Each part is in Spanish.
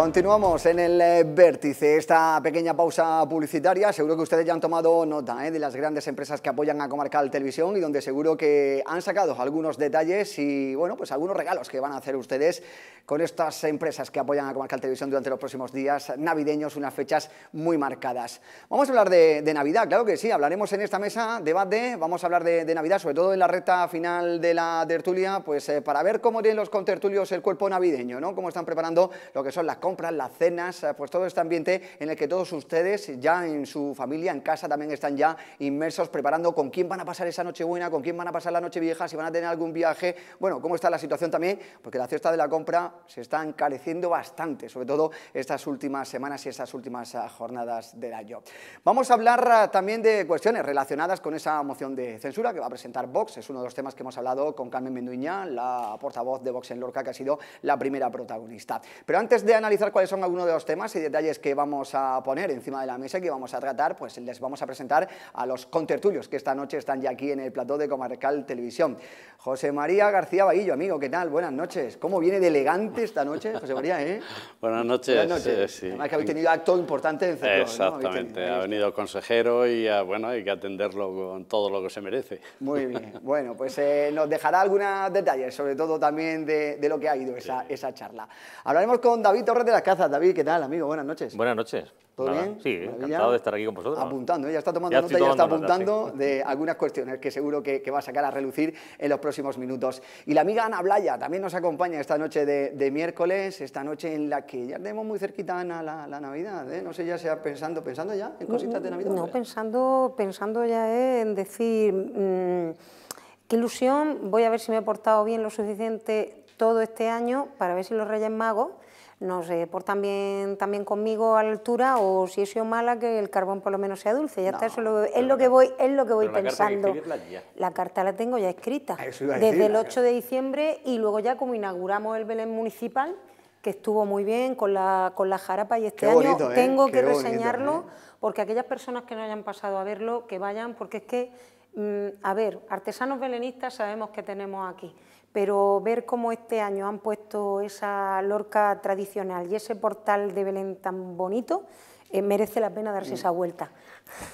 Continuamos en el eh, vértice, esta pequeña pausa publicitaria. Seguro que ustedes ya han tomado nota eh, de las grandes empresas que apoyan a Comarcal Televisión y donde seguro que han sacado algunos detalles y bueno, pues algunos regalos que van a hacer ustedes con estas empresas que apoyan a Comarcal Televisión durante los próximos días navideños, unas fechas muy marcadas. Vamos a hablar de, Navidad, claro que sí, hablaremos en esta mesa, debate, vamos a hablar de, Navidad, sobre todo en la recta final de la tertulia, pues eh, para ver cómo tienen los contertulios el cuerpo navideño, ¿no? Cómo están preparando lo que son las compras las cenas, eh, pues todo este ambiente en el que todos ustedes ya en su familia, en casa también están ya inmersos preparando con quién van a pasar esa noche buena, con quién van a pasar la noche vieja, si van a tener algún viaje, bueno, cómo está la situación también, porque la cesta de la compra se está encareciendo bastante, sobre todo estas últimas semanas y estas últimas eh, jornadas del año. Vamos a hablar eh, también de cuestiones relacionadas con esa moción de censura que va a presentar Vox, es uno de los temas que hemos hablado con Carmen Menduña, la portavoz de Vox en Lorca, que ha sido la primera protagonista. Pero antes de analizar cuáles son algunos de los temas y detalles que vamos a poner encima de la mesa y que vamos a tratar, pues les vamos a presentar a los contertulios que esta noche están ya aquí en el plató de Comarcal Televisión. José María García Bahillo, amigo, ¿qué tal? Buenas noches. ¿Cómo viene de elegante esta noche, José María? Eh? Buenas noches. Eh, Además que habéis tenido acto importante en Exactamente. Ha venido consejero y ah, bueno, hay que atenderlo con todo lo que se merece. Muy bien. Bueno, pues eh, nos dejará algunos detalles, sobre todo también de, lo que ha ido esa, esa charla. Hablaremos con David Torres de la Caza, David, ¿qué tal, amigo? Buenas noches. Buenas noches. ¿Todo bien? Sí, encantado de estar aquí con vosotros. Apuntando, ¿eh? ya está tomando nota, ya está apuntando de algunas cuestiones que seguro que, va a sacar a relucir en los próximos minutos. Y la amiga Ana Blaya también nos acompaña esta noche de, miércoles, esta noche en la que ya tenemos muy cerquita, Ana, la, Navidad. ¿eh? No sé, ya sea pensando, pensando ya en cositas de mm, Navidad. No, pensando, pensando ya en decir... Mm, qué ilusión, voy a ver si me he portado bien lo suficiente todo este año para ver si los Reyes Magos no sé, por también conmigo a la altura o si he sido mala que el carbón por lo menos sea dulce. Ya está, eso es, lo que voy, es lo que voy pensando. La carta, la tengo ya escrita ah, desde el 8 de diciembre y luego ya como inauguramos el Belén Municipal, que estuvo muy bien con la, con la jarapa y este año ¿eh? tengo que reseñarlo ¿eh? porque aquellas personas que no hayan pasado a verlo, que vayan, porque es que, mm, a ver, artesanos belenistas sabemos que tenemos aquí pero ver cómo este año han puesto esa lorca tradicional y ese portal de Belén tan bonito, eh, merece la pena darse esa vuelta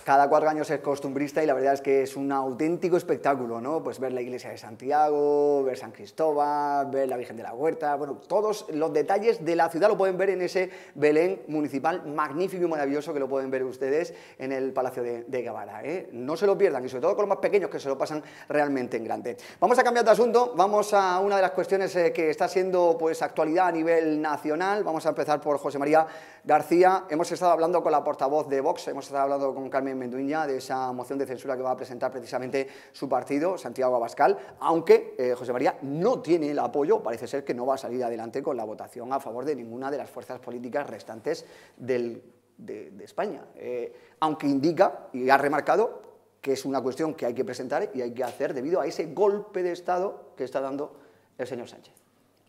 cada cuatro años es costumbrista y la verdad es que es un auténtico espectáculo, ¿no? Pues ver la iglesia de Santiago, ver San Cristóbal, ver la Virgen de la Huerta, bueno, todos los detalles de la ciudad lo pueden ver en ese Belén municipal magnífico y maravilloso que lo pueden ver ustedes en el Palacio de, de Guevara, ¿eh? No se lo pierdan y sobre todo con los más pequeños que se lo pasan realmente en grande. Vamos a cambiar de asunto, vamos a una de las cuestiones eh, que está siendo pues actualidad a nivel nacional, vamos a empezar por José María García, hemos estado hablando con la portavoz de Vox, hemos estado hablando con Carmen Menduña de esa moción de censura que va a presentar precisamente su partido, Santiago Abascal, aunque eh, José María no tiene el apoyo, parece ser que no va a salir adelante con la votación a favor de ninguna de las fuerzas políticas restantes de, España, eh, aunque indica y ha remarcado que es una cuestión que hay que presentar y hay que hacer debido a ese golpe de Estado que está dando el señor Sánchez.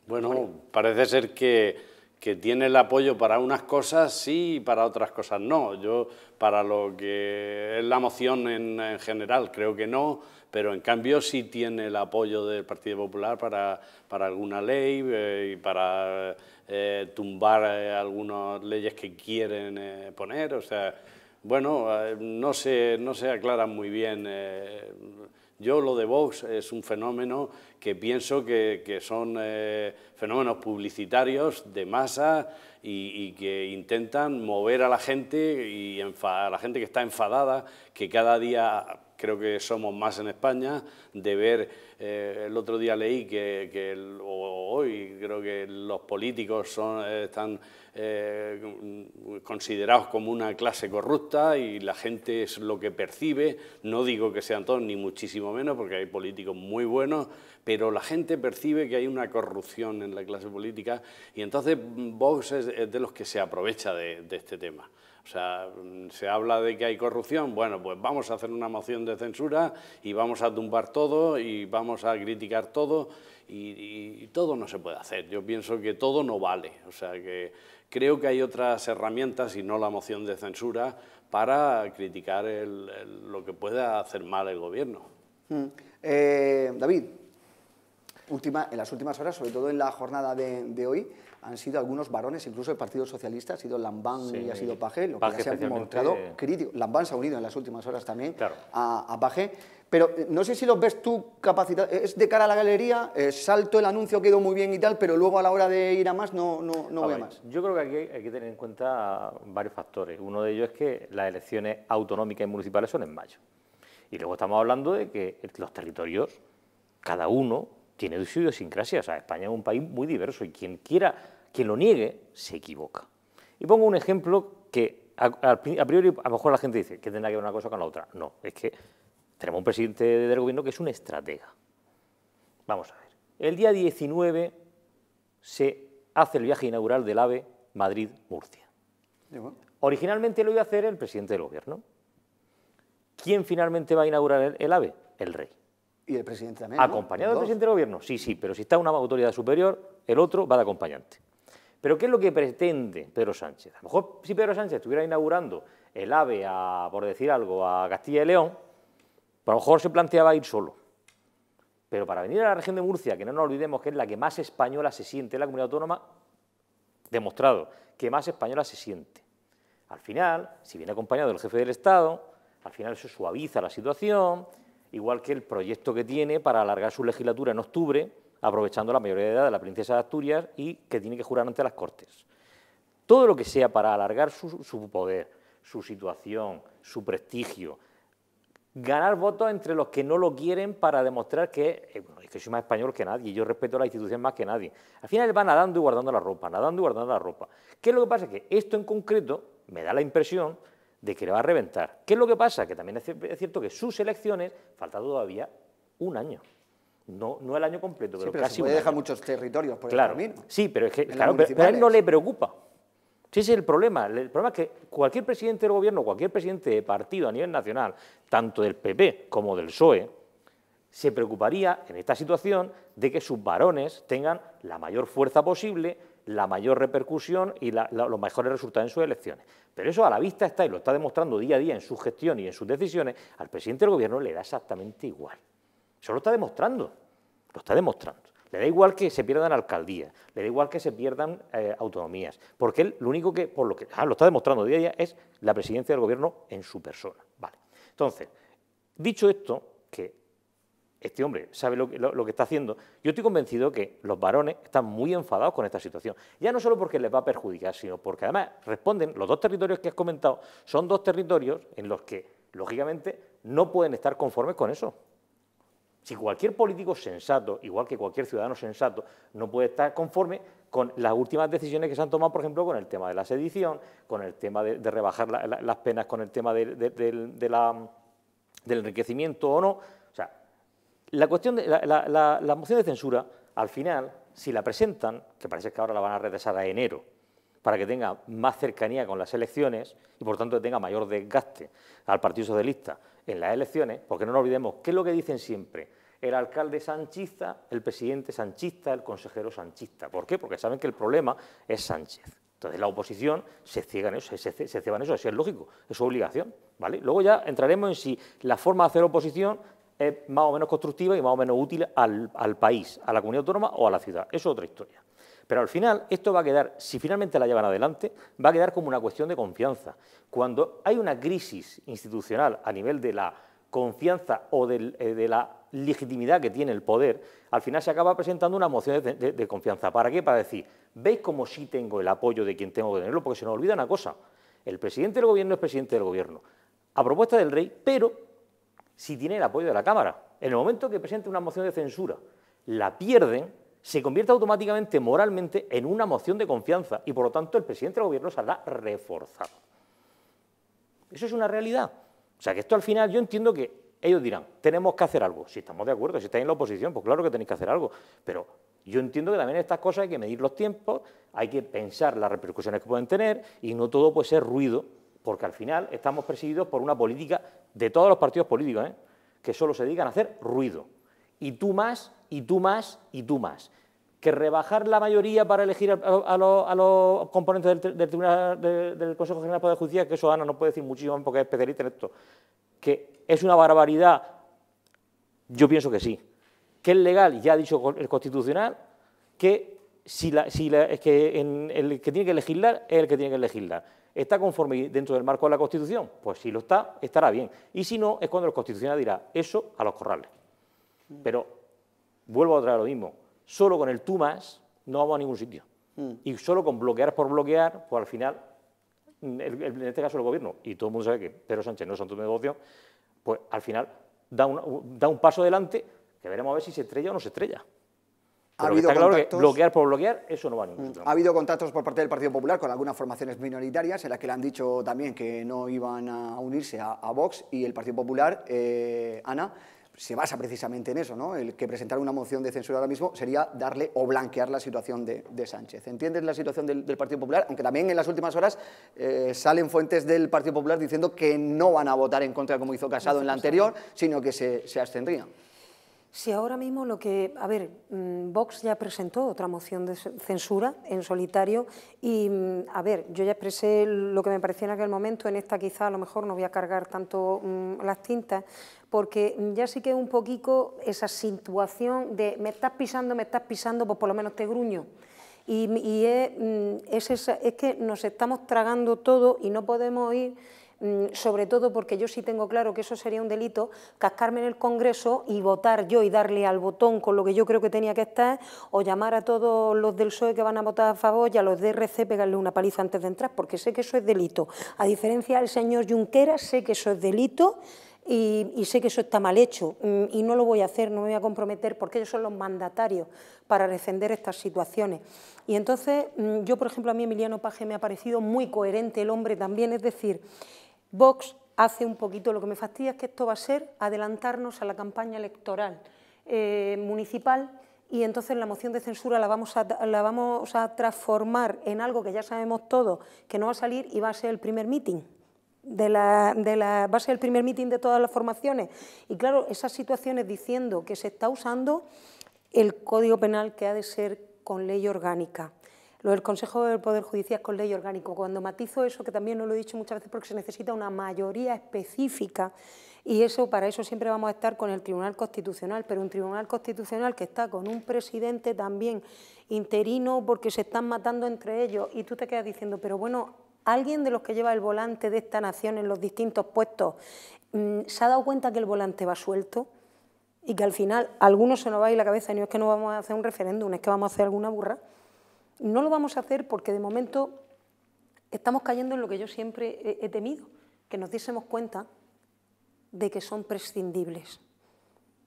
Bueno, parece ser que que tiene el apoyo para unas cosas sí y para otras cosas no. Yo, para lo que es la moción en, general, creo que no, pero en cambio sí tiene el apoyo del Partido Popular para, alguna ley eh, y para eh, tumbar eh, algunas leyes que quieren poner. O sea, bueno, no, se, no se aclaran muy bien yo lo de Vox es un fenómeno que pienso que, son eh, fenómenos publicitarios de masa y, y, que intentan mover a la gente y a la gente que está enfadada, que cada día creo que somos más en España, de ver, eh, el otro día leí que, hoy creo que los políticos son, eh, están eh, considerados como una clase corrupta y la gente es lo que percibe, no digo que sean todos, ni muchísimo menos, porque hay políticos muy buenos, pero la gente percibe que hay una corrupción en la clase política y entonces Vox es de los que se aprovecha de este tema. O sea, se habla de que hay corrupción, bueno, pues vamos a hacer una moción de censura y vamos a tumbar todo y vamos a criticar todo y, todo no se puede hacer. Yo pienso que todo no vale, o sea que creo que hay otras herramientas y no la moción de censura para criticar lo que pueda hacer mal el gobierno. Hmm. Eh, David, última, en las últimas horas, sobre todo en la jornada de hoy, han sido algunos varones, incluso el Partido Socialista, ha sido Lambán y ha sido Paje, lo que se ha demostrado crítico. Lambán se ha unido en las últimas horas también a, a Paje. Pero eh, no sé si los ves tú Capacidad eh, Es de cara a la galería, eh, salto el anuncio, quedó muy bien y tal, pero luego a la hora de ir a más no, no, no voy a, más. Yo creo que hay que tener en cuenta varios factores. Uno de ellos es que las elecciones autonómicas y municipales son en mayo. Y luego estamos hablando de que los territorios, cada uno tiene su idiosincrasia. O sea, España es un país muy diverso y quien quiera, que lo niegue, se equivoca. Y pongo un ejemplo que a, priori a lo mejor la gente dice que tendrá que ver una cosa con la otra. No, es que tenemos un presidente del gobierno que es un estratega. Vamos a ver. El día 19 se hace el viaje inaugural del AVE Madrid-Murcia. Originalmente lo iba a hacer el presidente del gobierno. ¿Quién finalmente va a inaugurar el AVE? El rey. Y el presidente también. Acompañado del presidente del gobierno, sí, sí, pero si está una autoridad superior, el otro va de acompañante. Pero ¿qué es lo que pretende Pedro Sánchez? A lo mejor si Pedro Sánchez estuviera inaugurando el AVE, a, por decir algo, a Castilla y León, pues a lo mejor se planteaba ir solo. Pero para venir a la región de Murcia, que no nos olvidemos que es la que más española se siente en la comunidad autónoma, demostrado que más española se siente. Al final, si viene acompañado del jefe del Estado, al final eso suaviza la situación, igual que el proyecto que tiene para alargar su legislatura en octubre, aprovechando la mayoría de edad de la princesa de Asturias y que tiene que jurar ante las Cortes. Todo lo que sea para alargar su, poder, su situación, su prestigio, ganar votos entre los que no lo quieren para demostrar que, eh, bueno, es que soy más español que nadie, y yo respeto a la institución más que nadie. Al final van nadando y guardando la ropa, nadando y guardando la ropa. ¿Qué es lo que pasa? Que esto en concreto me da la impresión de que le va a reventar. ¿Qué es lo que pasa? Que también es cierto que sus elecciones ...faltan todavía un año. No, no el año completo, pero, sí, pero casi se puede muchos territorios por claro, el camino. Sí, pero es que a él no le preocupa. ese es el problema. El problema es que cualquier presidente del gobierno, cualquier presidente de partido a nivel nacional, tanto del PP como del PSOE, se preocuparía en esta situación de que sus varones tengan la mayor fuerza posible la mayor repercusión y los mejores resultados en sus elecciones. Pero eso a la vista está y lo está demostrando día a día en su gestión y en sus decisiones, al presidente del gobierno le da exactamente igual. Eso lo está demostrando, lo está demostrando. Le da igual que se pierdan alcaldías, le da igual que se pierdan eh, autonomías, porque él lo único que, por lo que ah, lo está demostrando día a día, es la presidencia del gobierno en su persona. Vale. Entonces, dicho esto, que este hombre sabe lo, que está haciendo, yo estoy convencido que los varones están muy enfadados con esta situación. Ya no solo porque les va a perjudicar, sino porque además responden, los dos territorios que has comentado son dos territorios en los que, lógicamente, no pueden estar conformes con eso. Si cualquier político sensato, igual que cualquier ciudadano sensato, no puede estar conforme con las últimas decisiones que se han tomado, por ejemplo, con el tema de la sedición, con el tema de, rebajar las penas, con el tema del enriquecimiento o no, la, cuestión de, la, moción de censura, al final, si la presentan, que parece que ahora la van a regresar a enero, para que tenga más cercanía con las elecciones y por tanto tenga mayor desgaste al Partido Socialista en las elecciones, porque no nos olvidemos qué es lo que dicen siempre, el alcalde sanchista, el presidente sanchista, el consejero sanchista. ¿Por qué? Porque saben que el problema es Sánchez. Entonces la oposición se ciega en eso, se, se, en eso, es lógico, es su obligación. ¿vale? Luego ya entraremos en si la forma de hacer oposición es más o menos constructiva y más o menos útil al, país, a la comunidad autónoma o a la ciudad. Eso es otra historia. Pero al final esto va a quedar, si finalmente la llevan adelante, va a quedar como una cuestión de confianza. Cuando hay una crisis institucional a nivel de la confianza o eh, de, la legitimidad que tiene el poder, al final se acaba presentando una moción de, confianza. ¿Para qué? Para decir, ¿veis cómo sí tengo el apoyo de quien tengo que tenerlo? Porque se nos olvida una cosa, el presidente del gobierno es presidente del gobierno, a propuesta del rey, pero si tiene el apoyo de la Cámara. En el momento que presente una moción de censura, la pierden, se convierte automáticamente moralmente en una moción de confianza y por lo tanto el presidente del gobierno saldrá reforzado. Eso es una realidad. O sea que esto al final yo entiendo que ellos dirán, tenemos que hacer algo. Si estamos de acuerdo, si estáis en la oposición, pues claro que tenéis que hacer algo. Pero yo entiendo que también estas cosas hay que medir los tiempos, hay que pensar las repercusiones que pueden tener y no todo puede ser ruido, porque al final estamos presididos por una política de todos los partidos políticos, ¿eh? que solo se dedican a hacer ruido. Y tú más, y tú más, y tú más. Que rebajar la mayoría para elegir a, los, componentes del, tribunal, del Consejo General de Justicia que eso Ana no puede decir muchísimo porque es especialista en esto, que es una barbaridad, yo pienso que sí. Que es legal, ya ha dicho el Constitucional, que, si que el que tiene que legislar es el que tiene que legislar ¿Está conforme dentro del marco de la Constitución? Pues si lo está, estará bien. Y si no, es cuando el Constitucional dirá eso a los corrales. Mm. Pero vuelvo a traer lo mismo. Solo con el tú más no vamos a ningún sitio. Mm. Y solo con bloquear por bloquear, pues al final, mm, en este caso el gobierno, y todo el mundo sabe que Pedro Sánchez no es santo negocio, pues al final da, da un paso adelante que veremos a ver si se estrella o no se estrella ha habido claro que bloquear por bloquear, eso no mm, Ha habido contactos por parte del Partido Popular con algunas formaciones minoritarias en las que le han dicho también que no iban a unirse a, Vox y el Partido Popular, eh, Ana, se basa precisamente en eso, ¿no? El que presentar una moción de censura ahora mismo sería darle o blanquear la situación de, Sánchez. ¿Entiendes la situación del, Partido Popular? Aunque también en las últimas horas eh, salen fuentes del Partido Popular diciendo que no van a votar en contra como hizo Casado en la anterior, sino que se, se abstendrían. Si ahora mismo lo que, a ver, mm, Vox ya presentó otra moción de censura en solitario y, mm, a ver, yo ya expresé lo que me parecía en aquel momento, en esta quizá a lo mejor no voy a cargar tanto mm, las tintas, porque ya sí que un poquito esa situación de me estás pisando, me estás pisando, pues por lo menos te gruño. Y, es que nos estamos tragando todo y no podemos ir Mm, sobre todo porque yo sí tengo claro que eso sería un delito, cascarme en el Congreso y votar yo y darle al botón con lo que yo creo que tenía que estar, o llamar a todos los del PSOE que van a votar a favor y a los de pegarle una paliza antes de entrar, porque sé que eso es delito. A diferencia del señor Junquera, sé que eso es delito. Y, y, sé que eso está mal hecho mm, y no lo voy a hacer, no me voy a comprometer porque ellos son los mandatarios para defender estas situaciones. Y entonces mm, yo, por ejemplo, a mí Emiliano Paje me ha parecido muy coherente el hombre también, es decir, Vox hace un poquito, lo que me fastidia es que esto va a ser adelantarnos a la campaña electoral eh, municipal y entonces la moción de censura la vamos, a, transformar en algo que ya sabemos todos que no va a salir y va a ser el primer meeting. primer de todas las formaciones. Y claro, esas situaciones diciendo que se está usando el Código Penal que ha de ser con ley orgánica. Lo del Consejo del Poder Judicial con ley orgánico, cuando matizo eso, que también no lo he dicho muchas veces porque se necesita una mayoría específica y eso para eso siempre vamos a estar con el Tribunal Constitucional, pero un Tribunal Constitucional que está con un presidente también interino porque se están matando entre ellos y tú te quedas diciendo, pero bueno, alguien de los que lleva el volante de esta nación en los distintos puestos mm, se ha dado cuenta que el volante va suelto y que al final algunos se nos va a ir la cabeza y no es que no vamos a hacer un referéndum, es que vamos a hacer alguna burra. No lo vamos a hacer porque de momento estamos cayendo en lo que yo siempre he temido, que nos diésemos cuenta de que son prescindibles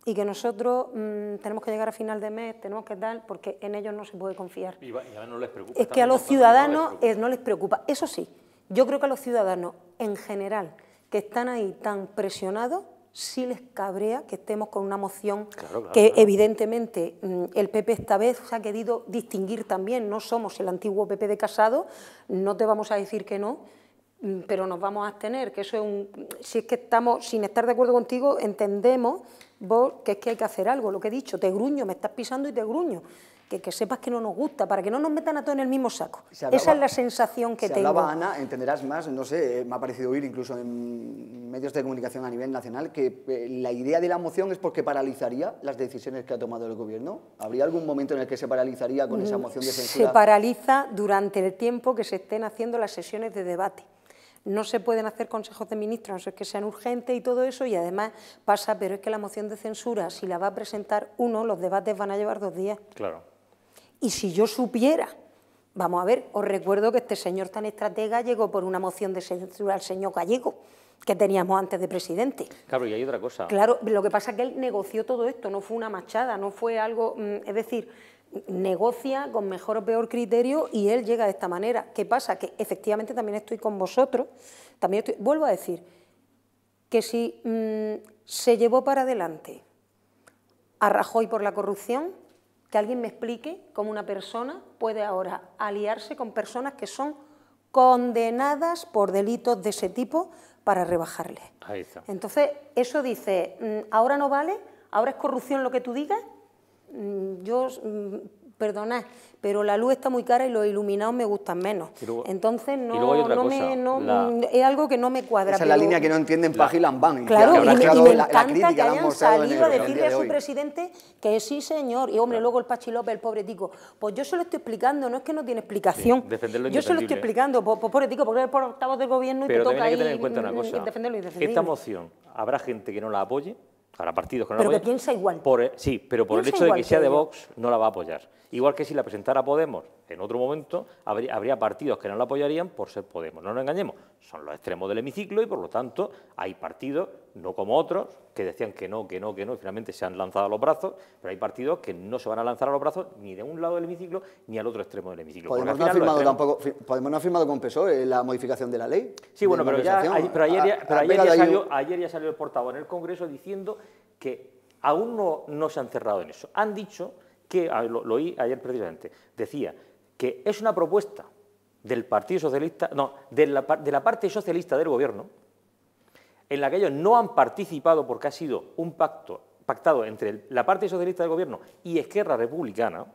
y que nosotros mm, tenemos que llegar a final de mes, tenemos que dar, porque en ellos no se puede confiar. Y, no les preocupa. Es que a los ciudadanos eh, no les, preocupa. Eso sí, yo creo que a los ciudadanos en general que están ahí tan presionados, si les cabrea que estemos con una moción que evidentemente mm, el PP esta vez se ha querido distinguir también, no somos el antiguo PP de Casado, no te vamos a decir que no, mm, pero nos vamos a abstener, que eso es un... Si es que estamos, sin estar de acuerdo contigo, entendemos que es que hay que hacer algo, lo que he dicho, te gruño, me estás pisando y te gruño que, sepas que no nos gusta, para que no nos metan a todos en el mismo saco. Esa es la sensación que se tengo. Hablaba Ana, entenderás más, no sé, eh, me ha parecido oír incluso en medios de comunicación a nivel nacional que eh, la idea de la moción es porque paralizaría las decisiones que ha tomado el gobierno. ¿Habría algún momento en el que se paralizaría con esa mm, moción de censura? Se paraliza durante el tiempo que se estén haciendo las sesiones de debate no se pueden hacer consejos de ministros, no que sean urgentes y todo eso, y además pasa, pero es que la moción de censura, si la va a presentar uno, los debates van a llevar dos días. Claro. Y si yo supiera, vamos a ver, os recuerdo que este señor tan estratega llegó por una moción de censura al señor Gallego que teníamos antes de presidente. Claro, y hay otra cosa. Claro, lo que pasa es que él negoció todo esto, no fue una machada, no fue algo, mm, es decir, negocia con mejor o peor criterio y él llega de esta manera. ¿Qué pasa? Que efectivamente también estoy con vosotros, también vuelvo a decir, que si mm, se llevó para adelante a Rajoy por la corrupción, que alguien me explique cómo una persona puede ahora aliarse con personas que son condenadas por delitos de ese tipo para rebajarle. Entonces, eso dice, mm, ahora no vale, ahora es corrupción lo que tú digas, mm, yo mm, perdonad, pero la luz está muy cara y los iluminados me gustan menos. Entonces no, no me, es algo que no me cuadra. Esa es la línea que no entienden Pajilambán. Claro, y, me, encanta que hayan salido a decirle a su presidente que sí, señor. Y hombre, luego el Pachi López, el pobre tico, pues yo se lo estoy explicando, no es que no tiene explicación. yo se lo estoy explicando, pues, pobre tico, porque eres por octavos del gobierno y te toca hay que tener en cuenta una mm, cosa. Esta moción, ¿habrá gente que no la apoye? ...para partidos que no pero piensa igual. E, sí, pero por el hecho de que, sea de Vox, no la va a apoyar. Igual que si la presentara Podemos en otro momento, habría, habría, partidos que no la apoyarían por ser Podemos. No nos engañemos, son los extremos del hemiciclo y por lo tanto hay partidos no como otros, que decían que no, que no, que no, y finalmente se han lanzado a los brazos, pero hay partidos que no se van a lanzar a los brazos ni de un lado del hemiciclo ni al otro extremo del hemiciclo. Podemos, no ha, firmado tampoco, ¿podemos no con PSOE la modificación de la ley. Sí, bueno, pero, ayer, ya, pero ayer, salió, ayer ya salió el portavoz en el Congreso diciendo que aún no, no se han cerrado en eso. Han dicho que, lo, oí ayer precisamente, decía que es una propuesta del Partido Socialista, no, de la, de la parte socialista del Gobierno, en la que ellos no han participado porque ha sido un pacto pactado entre la parte socialista del gobierno y Esquerra Republicana,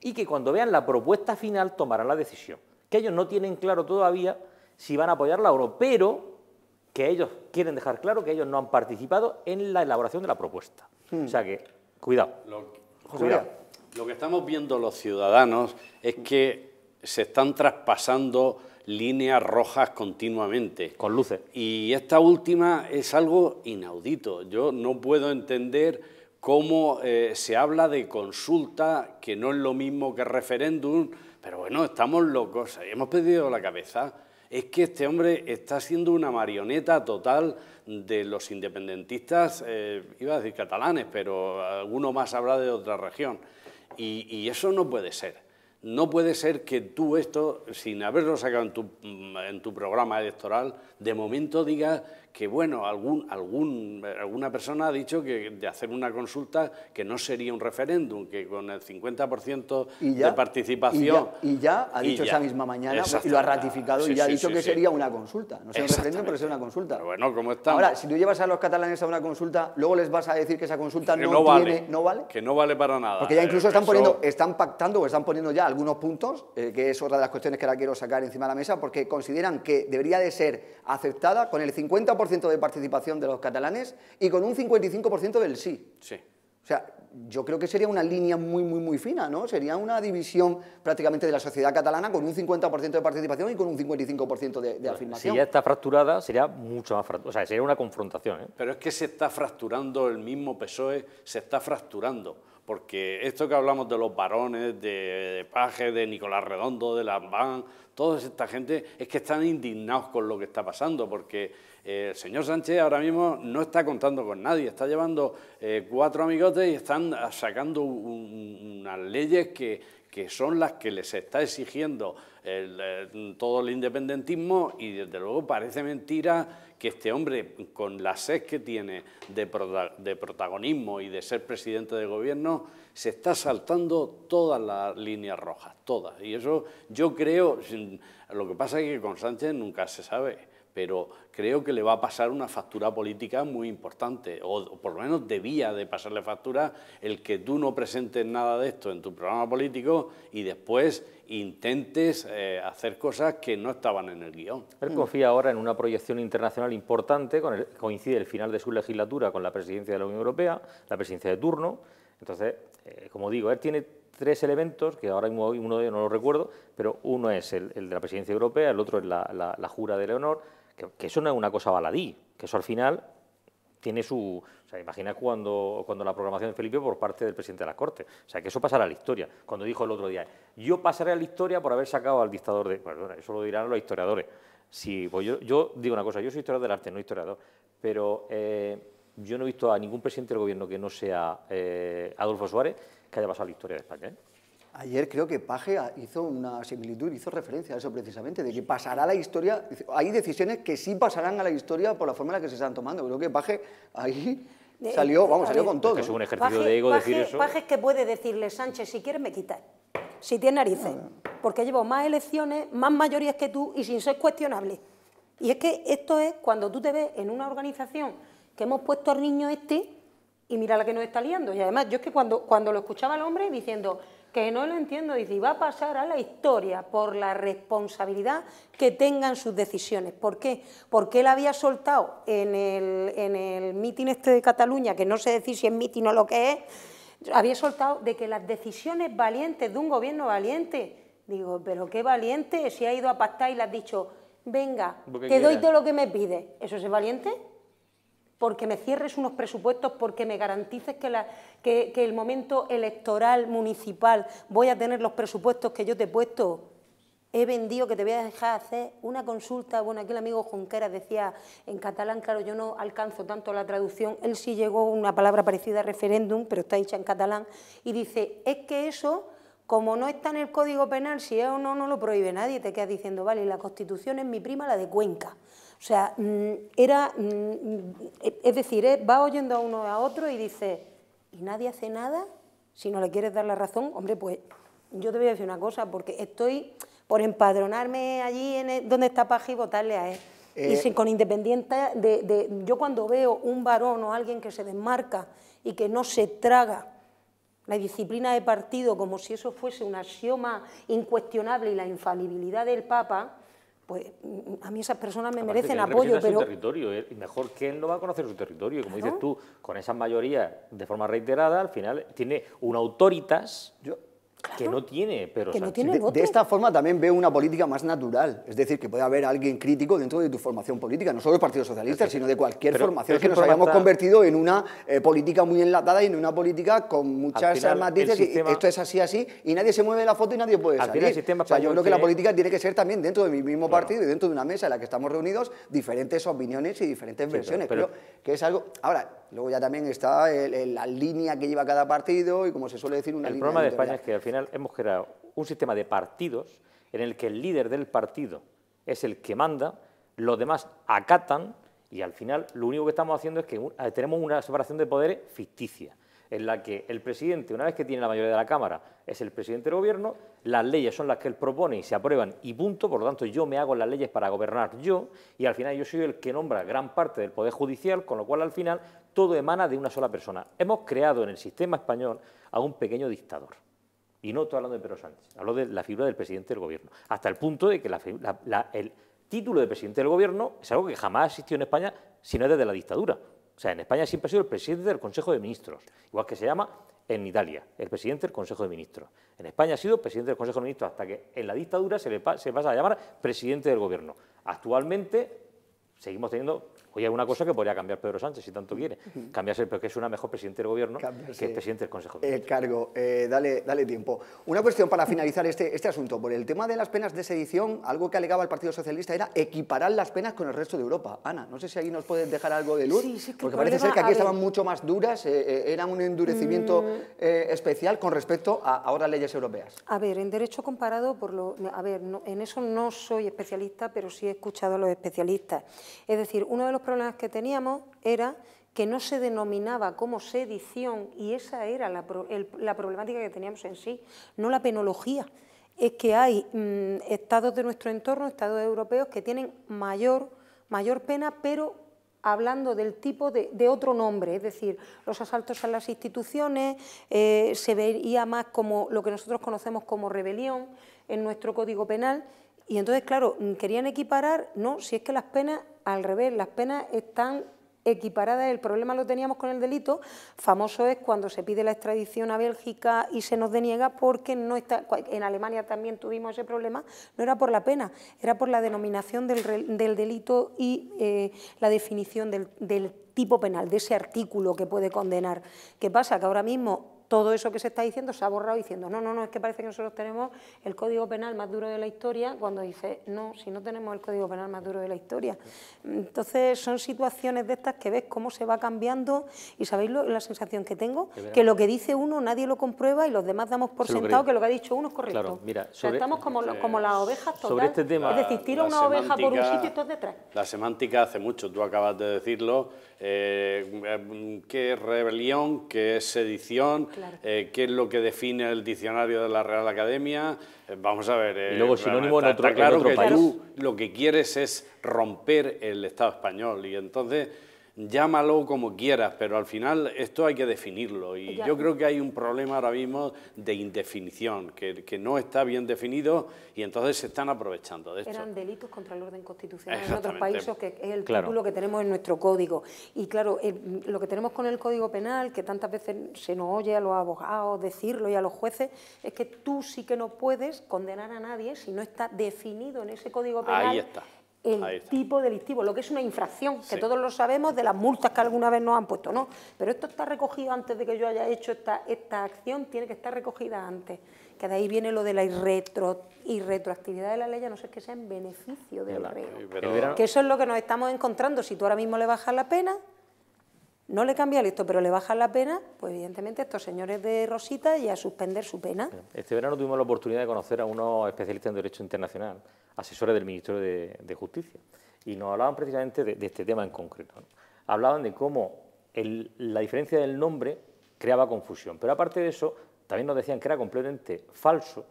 y que cuando vean la propuesta final tomarán la decisión. Que ellos no tienen claro todavía si van a apoyarla o no, pero que ellos quieren dejar claro que ellos no han participado en la elaboración de la propuesta. Hmm. O sea que, cuidado. Lo que estamos viendo los ciudadanos es que se están traspasando líneas rojas continuamente. Con luces. Y esta última es algo inaudito. Yo no puedo entender cómo eh, se habla de consulta, que no es lo mismo que referéndum, pero bueno, estamos locos, hemos perdido la cabeza. Es que este hombre está siendo una marioneta total de los independentistas, eh, iba a decir catalanes, pero alguno más habrá de otra región. y eso no puede ser. No puede ser que tú esto, sin haberlo sacado en tu, programa electoral, de momento digas que bueno, algún, algún, eh, alguna persona ha dicho que de hacer una consulta que no sería un referéndum, que con el 50% de participación... Y ya, ha dicho esa misma mañana y lo ha ratificado y ya ha dicho que sería una consulta. No sería un referéndum, pero sería una consulta. bueno, como está... Ahora, si tú llevas a los catalanes a una consulta, luego les vas a decir que esa consulta no, vale, Que no vale para nada. Porque ya eh, incluso están, poniendo, están pactando o están poniendo ya algunos puntos, eh, que es otra de las cuestiones que ahora quiero sacar encima de la mesa, porque consideran que debería de ser aceptada con el 50% de participación de los catalanes y con un 55% del sí. Sí. O sea, yo creo que sería una línea muy, muy, muy fina, ¿no? Sería una división prácticamente de la sociedad catalana con un 50% de participación y con un 55% de, de, afirmación. Si ya está fracturada, sería mucho más fracturada. O sea, sería una confrontación. ¿eh? Pero es que se está fracturando el mismo PSOE, se está fracturando. Porque esto que hablamos de los varones, de, de Paje, de Nicolás Redondo, de Lambán, toda esta gente, es que están indignados con lo que está pasando, porque eh, el señor Sánchez ahora mismo no está contando con nadie, está llevando eh, cuatro amigotes y están sacando unas leyes que, son las que les está exigiendo eh, todo el independentismo y desde luego parece mentira que este hombre, con la sed que tiene de, de protagonismo y de ser presidente de gobierno, se está saltando todas las líneas rojas, todas. Y eso yo creo, lo que pasa es que con Sánchez nunca se sabe pero creo que le va a pasar una factura política muy importante, o, por lo menos debía de pasarle factura el que tú no presentes nada de esto en tu programa político y después intentes eh, hacer cosas que no estaban en el guión. Él confía ahora en una proyección internacional importante, con coincide el final de su legislatura con la presidencia de la Unión Europea, la presidencia de turno, entonces, eh, como digo, él tiene tres elementos, que ahora uno de ellos no lo recuerdo, pero uno es el, de la presidencia europea, el otro es la jura de Leonor, que, eso no es una cosa baladí, que eso al final tiene su... O sea, imagina cuando, la programación de Felipe por parte del presidente de la Corte. O sea, que eso pasará a la historia. Cuando dijo el otro día, yo pasaré a la historia por haber sacado al dictador de... Bueno, eso lo dirán los historiadores. Si, pues yo, digo una cosa, yo soy historiador del arte, no historiador, pero eh, yo no he visto a ningún presidente del gobierno que no sea eh, Adolfo Suárez que haya pasado a la historia de España. ¿eh? Ayer creo que Paje hizo una similitud, hizo referencia a eso precisamente, de que pasará la historia, hay decisiones que sí pasarán a la historia por la forma en la que se están tomando. Creo que Paje ahí salió, vamos, salió con todo. Es un ejercicio de ego decir eso. Paje es que puede decirle, Sánchez, si quieres me quitas, si tiene narices, porque llevo más elecciones, más mayorías que tú y sin ser cuestionable. Y es que esto es cuando tú te ves en una organización que hemos puesto al niño este y mira la que nos está liando. Y además, yo es que cuando, cuando lo escuchaba el hombre diciendo que no lo entiendo, dice, y va a pasar a la historia por la responsabilidad que tengan sus decisiones. ¿Por qué? Porque él había soltado en el, en mitin este de Cataluña, que no sé decir si es mitin o lo que es, había soltado de que las decisiones valientes de un gobierno valiente, digo, pero qué valiente, si ha ido a pactar y le ha dicho, venga, te doy todo lo que me pide ¿eso es valiente? porque me cierres unos presupuestos, porque me garantices que, el momento electoral municipal voy a tener los presupuestos que yo te he puesto he vendido que te voy a dejar hacer una consulta. Bueno, aquí el amigo Junqueras decía en catalán, claro, yo no alcanzo tanto la traducción, él sí llegó una palabra parecida a referéndum, pero está hecha en catalán, y dice, es que eso, como no está en el Código Penal, si es o no, no lo prohíbe nadie, te quedas diciendo, vale, la Constitución es mi prima, la de Cuenca. O sea, mm, era, mm, mm, e, es decir, eh, va oyendo a uno a otro y dice, ¿y nadie hace nada? Si no le quieres dar la razón, hombre, pues yo te voy a decir una cosa, porque estoy por empadronarme allí en donde está Paje y votarle a él. y eh, con independiente de, de, Yo cuando veo un varón o alguien que se desmarca y que no se traga la disciplina de partido como si eso fuese un axioma incuestionable y la infalibilidad del Papa, pues a mí esas personas me merecen apoyo, pero... Su territorio, eh, mejor que él no va a conocer su territorio, y como dices tú, con esa mayoría de forma reiterada, al final tiene un autoritas que no tiene pero De, esta forma también veo una política más natural. Es decir, que puede haber alguien crítico dentro de tu formación política, no solo del Partido Socialista, sino de cualquier formación que, nos hayamos convertido en una eh, política muy enlatada y en una política con muchas armas matices. esto es así, así, y nadie se mueve la foto y nadie puede salir. yo creo que la política tiene que ser también dentro de mi mismo partido y dentro de una mesa en la que estamos reunidos diferentes opiniones y diferentes versiones. Pero, que es algo... Ahora, Luego ya también está la línea que lleva cada partido y como se suele decir el problema de España es que al final hemos creado un sistema de partidos en el que el líder del partido es el que manda, los demás acatan y al final lo único que estamos haciendo es que eh, tenemos una separación de poderes ficticia en la que el presidente, una vez que tiene la mayoría de la Cámara, es el presidente del gobierno, las leyes son las que él propone y se aprueban y punto, por lo tanto yo me hago las leyes para gobernar yo y al final yo soy el que nombra gran parte del Poder Judicial, con lo cual al final todo emana de una sola persona. Hemos creado en el sistema español a un pequeño dictador. Y no estoy hablando de Pedro Sánchez, hablo de la figura del presidente del gobierno, hasta el punto de que el título de presidente del gobierno es algo que jamás ha existido en España, sino desde la dictadura. O sea, en España siempre ha sido el presidente del Consejo de Ministros, igual que se llama en Italia, el presidente del Consejo de Ministros. En España ha sido presidente del Consejo de Ministros hasta que en la dictadura se le se pasa a llamar presidente del Gobierno. Actualmente seguimos teniendo Oye, alguna cosa que podría cambiar Pedro Sánchez, si tanto quiere. Cambiarse, pero que es una mejor presidente del gobierno que el presidente del Consejo El cargo, eh, dale, dale tiempo. Una cuestión para finalizar este, este asunto. Por el tema de las penas de sedición, algo que alegaba el Partido Socialista era equiparar las penas con el resto de Europa. Ana, no sé si ahí nos puedes dejar algo de luz, porque parece ser que aquí estaban mucho más duras, eh, eh, era un endurecimiento mm. especial con respecto a ahora leyes europeas. A ver, en derecho comparado, por lo, a ver, en eso no soy especialista, pero sí he escuchado a los especialistas. Es decir, uno de los problemas que teníamos era que no se denominaba como sedición y esa era la, la problemática que teníamos en sí, no la penología. Es que hay mm, estados de nuestro entorno, estados europeos, que tienen mayor, mayor pena, pero hablando del tipo de, otro nombre, es decir, los asaltos a las instituciones, eh, se veía más como lo que nosotros conocemos como rebelión en nuestro Código Penal, y entonces, claro, querían equiparar, no, si es que las penas al revés, las penas están equiparadas, el problema lo teníamos con el delito, famoso es cuando se pide la extradición a Bélgica y se nos deniega porque no está, en Alemania también tuvimos ese problema, no era por la pena, era por la denominación del, delito y eh, la definición del, del tipo penal, de ese artículo que puede condenar. ¿Qué pasa? Que ahora mismo todo eso que se está diciendo se ha borrado diciendo, no, no, no, es que parece que nosotros tenemos el código penal más duro de la historia, cuando dice, no, si no tenemos el código penal más duro de la historia. Entonces son situaciones de estas que ves cómo se va cambiando y sabéis la sensación que tengo, que lo que dice uno nadie lo comprueba y los demás damos por sentado que lo que ha dicho uno es correcto. Claro, mira, estamos como, como las ovejas total. este tema, es decir, tira una oveja por un sitio y tú detrás. La semántica hace mucho, tú acabas de decirlo, eh, qué es rebelión, qué es sedición, eh, qué es lo que define el diccionario de la Real Academia. Eh, vamos a ver. y luego sinónimo está, en otro, claro que Tú lo que quieres es romper el Estado español y entonces llámalo como quieras, pero al final esto hay que definirlo y yo creo que hay un problema ahora mismo de indefinición, que, no está bien definido y entonces se están aprovechando de esto. Eran delitos contra el orden constitucional en otros países, que es el título que tenemos en nuestro código. Y claro, eh, lo que tenemos con el código penal, que tantas veces se nos oye a los abogados decirlo y a los jueces, es que tú sí que no puedes condenar a nadie si no está definido en ese código penal. Ahí está el tipo delictivo, lo que es una infracción, que todos lo sabemos de las multas que alguna vez nos han puesto, ¿no? Pero esto está recogido antes de que yo haya hecho esta, esta acción, tiene que estar recogida antes, que de ahí viene lo de la irretroactividad de la ley, a no ser que sea en beneficio del reo. Que eso es lo que nos estamos encontrando, si tú ahora mismo le bajas la pena, no le cambia el esto, pero le bajan la pena, pues evidentemente estos señores de Rosita ya suspender su pena. Este verano tuvimos la oportunidad de conocer a unos especialistas en Derecho Internacional, asesores del Ministerio de, Justicia, y nos hablaban precisamente de, este tema en concreto. Hablaban de cómo la diferencia del nombre creaba confusión, pero aparte de eso, también nos decían que era completamente falso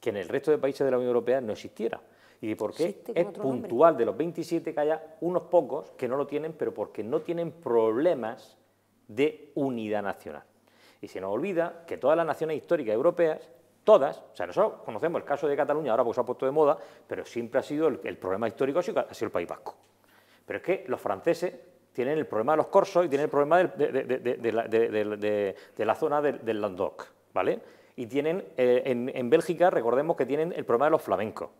que en el resto de países de la Unión Europea no existiera ¿Y por qué? Es puntual de los 27 que haya unos pocos que no lo tienen, pero porque no tienen problemas de unidad nacional. Y se nos olvida que todas las naciones históricas europeas, todas, o sea, nosotros conocemos el caso de Cataluña ahora porque se ha puesto de moda, pero siempre ha sido el, problema histórico, ha sido el País Vasco. Pero es que los franceses tienen el problema de los corsos y tienen el problema de, la, zona del Landoc. ¿vale? Y tienen, eh, en Bélgica, recordemos que tienen el problema de los flamencos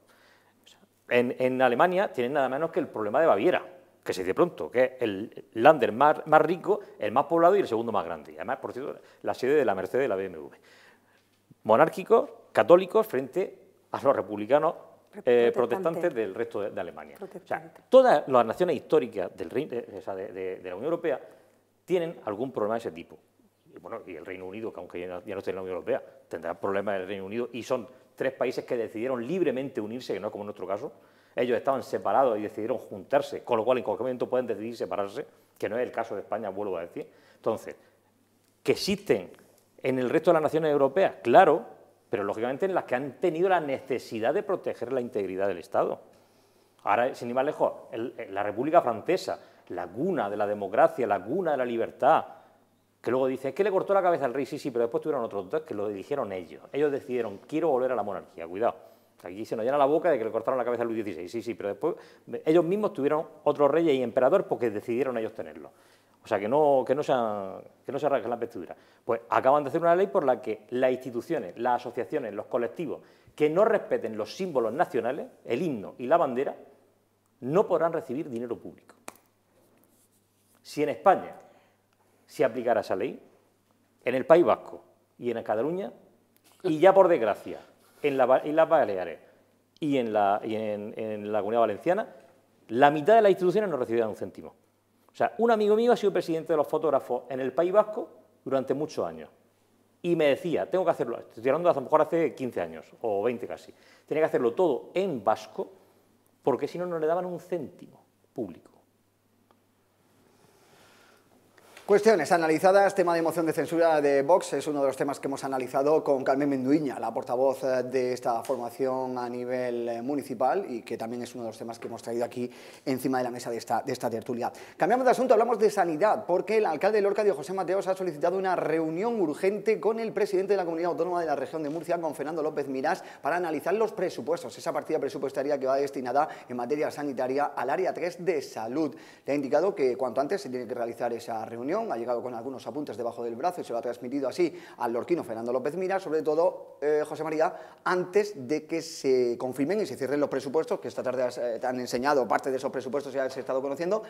en, Alemania tienen nada menos que el problema de Baviera, que se dice pronto, que es el lander más, rico, el más poblado y el segundo más grande. Además, por cierto, la sede de la Mercedes de la BMW. Monárquicos, católicos, frente a los republicanos eh, protestantes del resto de, Alemania. O sea, todas las naciones históricas del, eh, de, de, la Unión Europea tienen algún problema de ese tipo. Y, bueno, y el Reino Unido, que aunque ya no, esté en la Unión Europea, tendrá problemas el Reino Unido y son tres países que decidieron libremente unirse, que no es como en nuestro caso, ellos estaban separados y decidieron juntarse, con lo cual en cualquier momento pueden decidir separarse, que no es el caso de España, vuelvo a decir. Entonces, que existen en el resto de las naciones europeas, claro, pero lógicamente en las que han tenido la necesidad de proteger la integridad del Estado. Ahora, sin ir más lejos, la República Francesa, laguna de la democracia, laguna de la libertad, que luego dice, es que le cortó la cabeza al rey, sí, sí, pero después tuvieron otros dos que lo dirigieron ellos. Ellos decidieron, quiero volver a la monarquía, cuidado. Aquí se nos llena la boca de que le cortaron la cabeza a Luis XVI, sí, sí, pero después ellos mismos tuvieron otros reyes y emperador porque decidieron ellos tenerlo. O sea, que no, no se, que no se arranquen la vestiduras. Pues acaban de hacer una ley por la que las instituciones, las asociaciones, los colectivos que no respeten los símbolos nacionales, el himno y la bandera, no podrán recibir dinero público. Si en España si aplicara esa ley en el País Vasco y en Cataluña, y ya por desgracia en, la, en las Baleares y, en la, en, la Comunidad Valenciana, la mitad de las instituciones no recibían un céntimo. O sea, un amigo mío ha sido presidente de los fotógrafos en el País Vasco durante muchos años. Y me decía, tengo que hacerlo, estoy hablando a lo mejor hace 15 años, o 20 casi, tenía que hacerlo todo en vasco, porque si no, no le daban un céntimo público. Cuestiones analizadas, tema de moción de censura de Vox es uno de los temas que hemos analizado con Carmen Menduiña, la portavoz eh, de esta formación a nivel eh, municipal y que también es uno de los temas que hemos traído aquí encima de la mesa de esta, de esta tertulia. Cambiamos de asunto, hablamos de sanidad, porque el alcalde de Lorca, Diego José Mateos, ha solicitado una reunión urgente con el presidente de la Comunidad Autónoma de la Región de Murcia, con Fernando López Mirás, para analizar los presupuestos, esa partida presupuestaria que va destinada en materia sanitaria al área 3 de salud. Le ha indicado que cuanto antes se tiene que realizar esa reunión ha llegado con algunos apuntes debajo del brazo y se lo ha transmitido así al lorquino Fernando López Mira, sobre todo eh, José María, antes de que se confirmen y se cierren los presupuestos, que esta tarde eh, han enseñado parte de esos presupuestos se ha estado conociendo.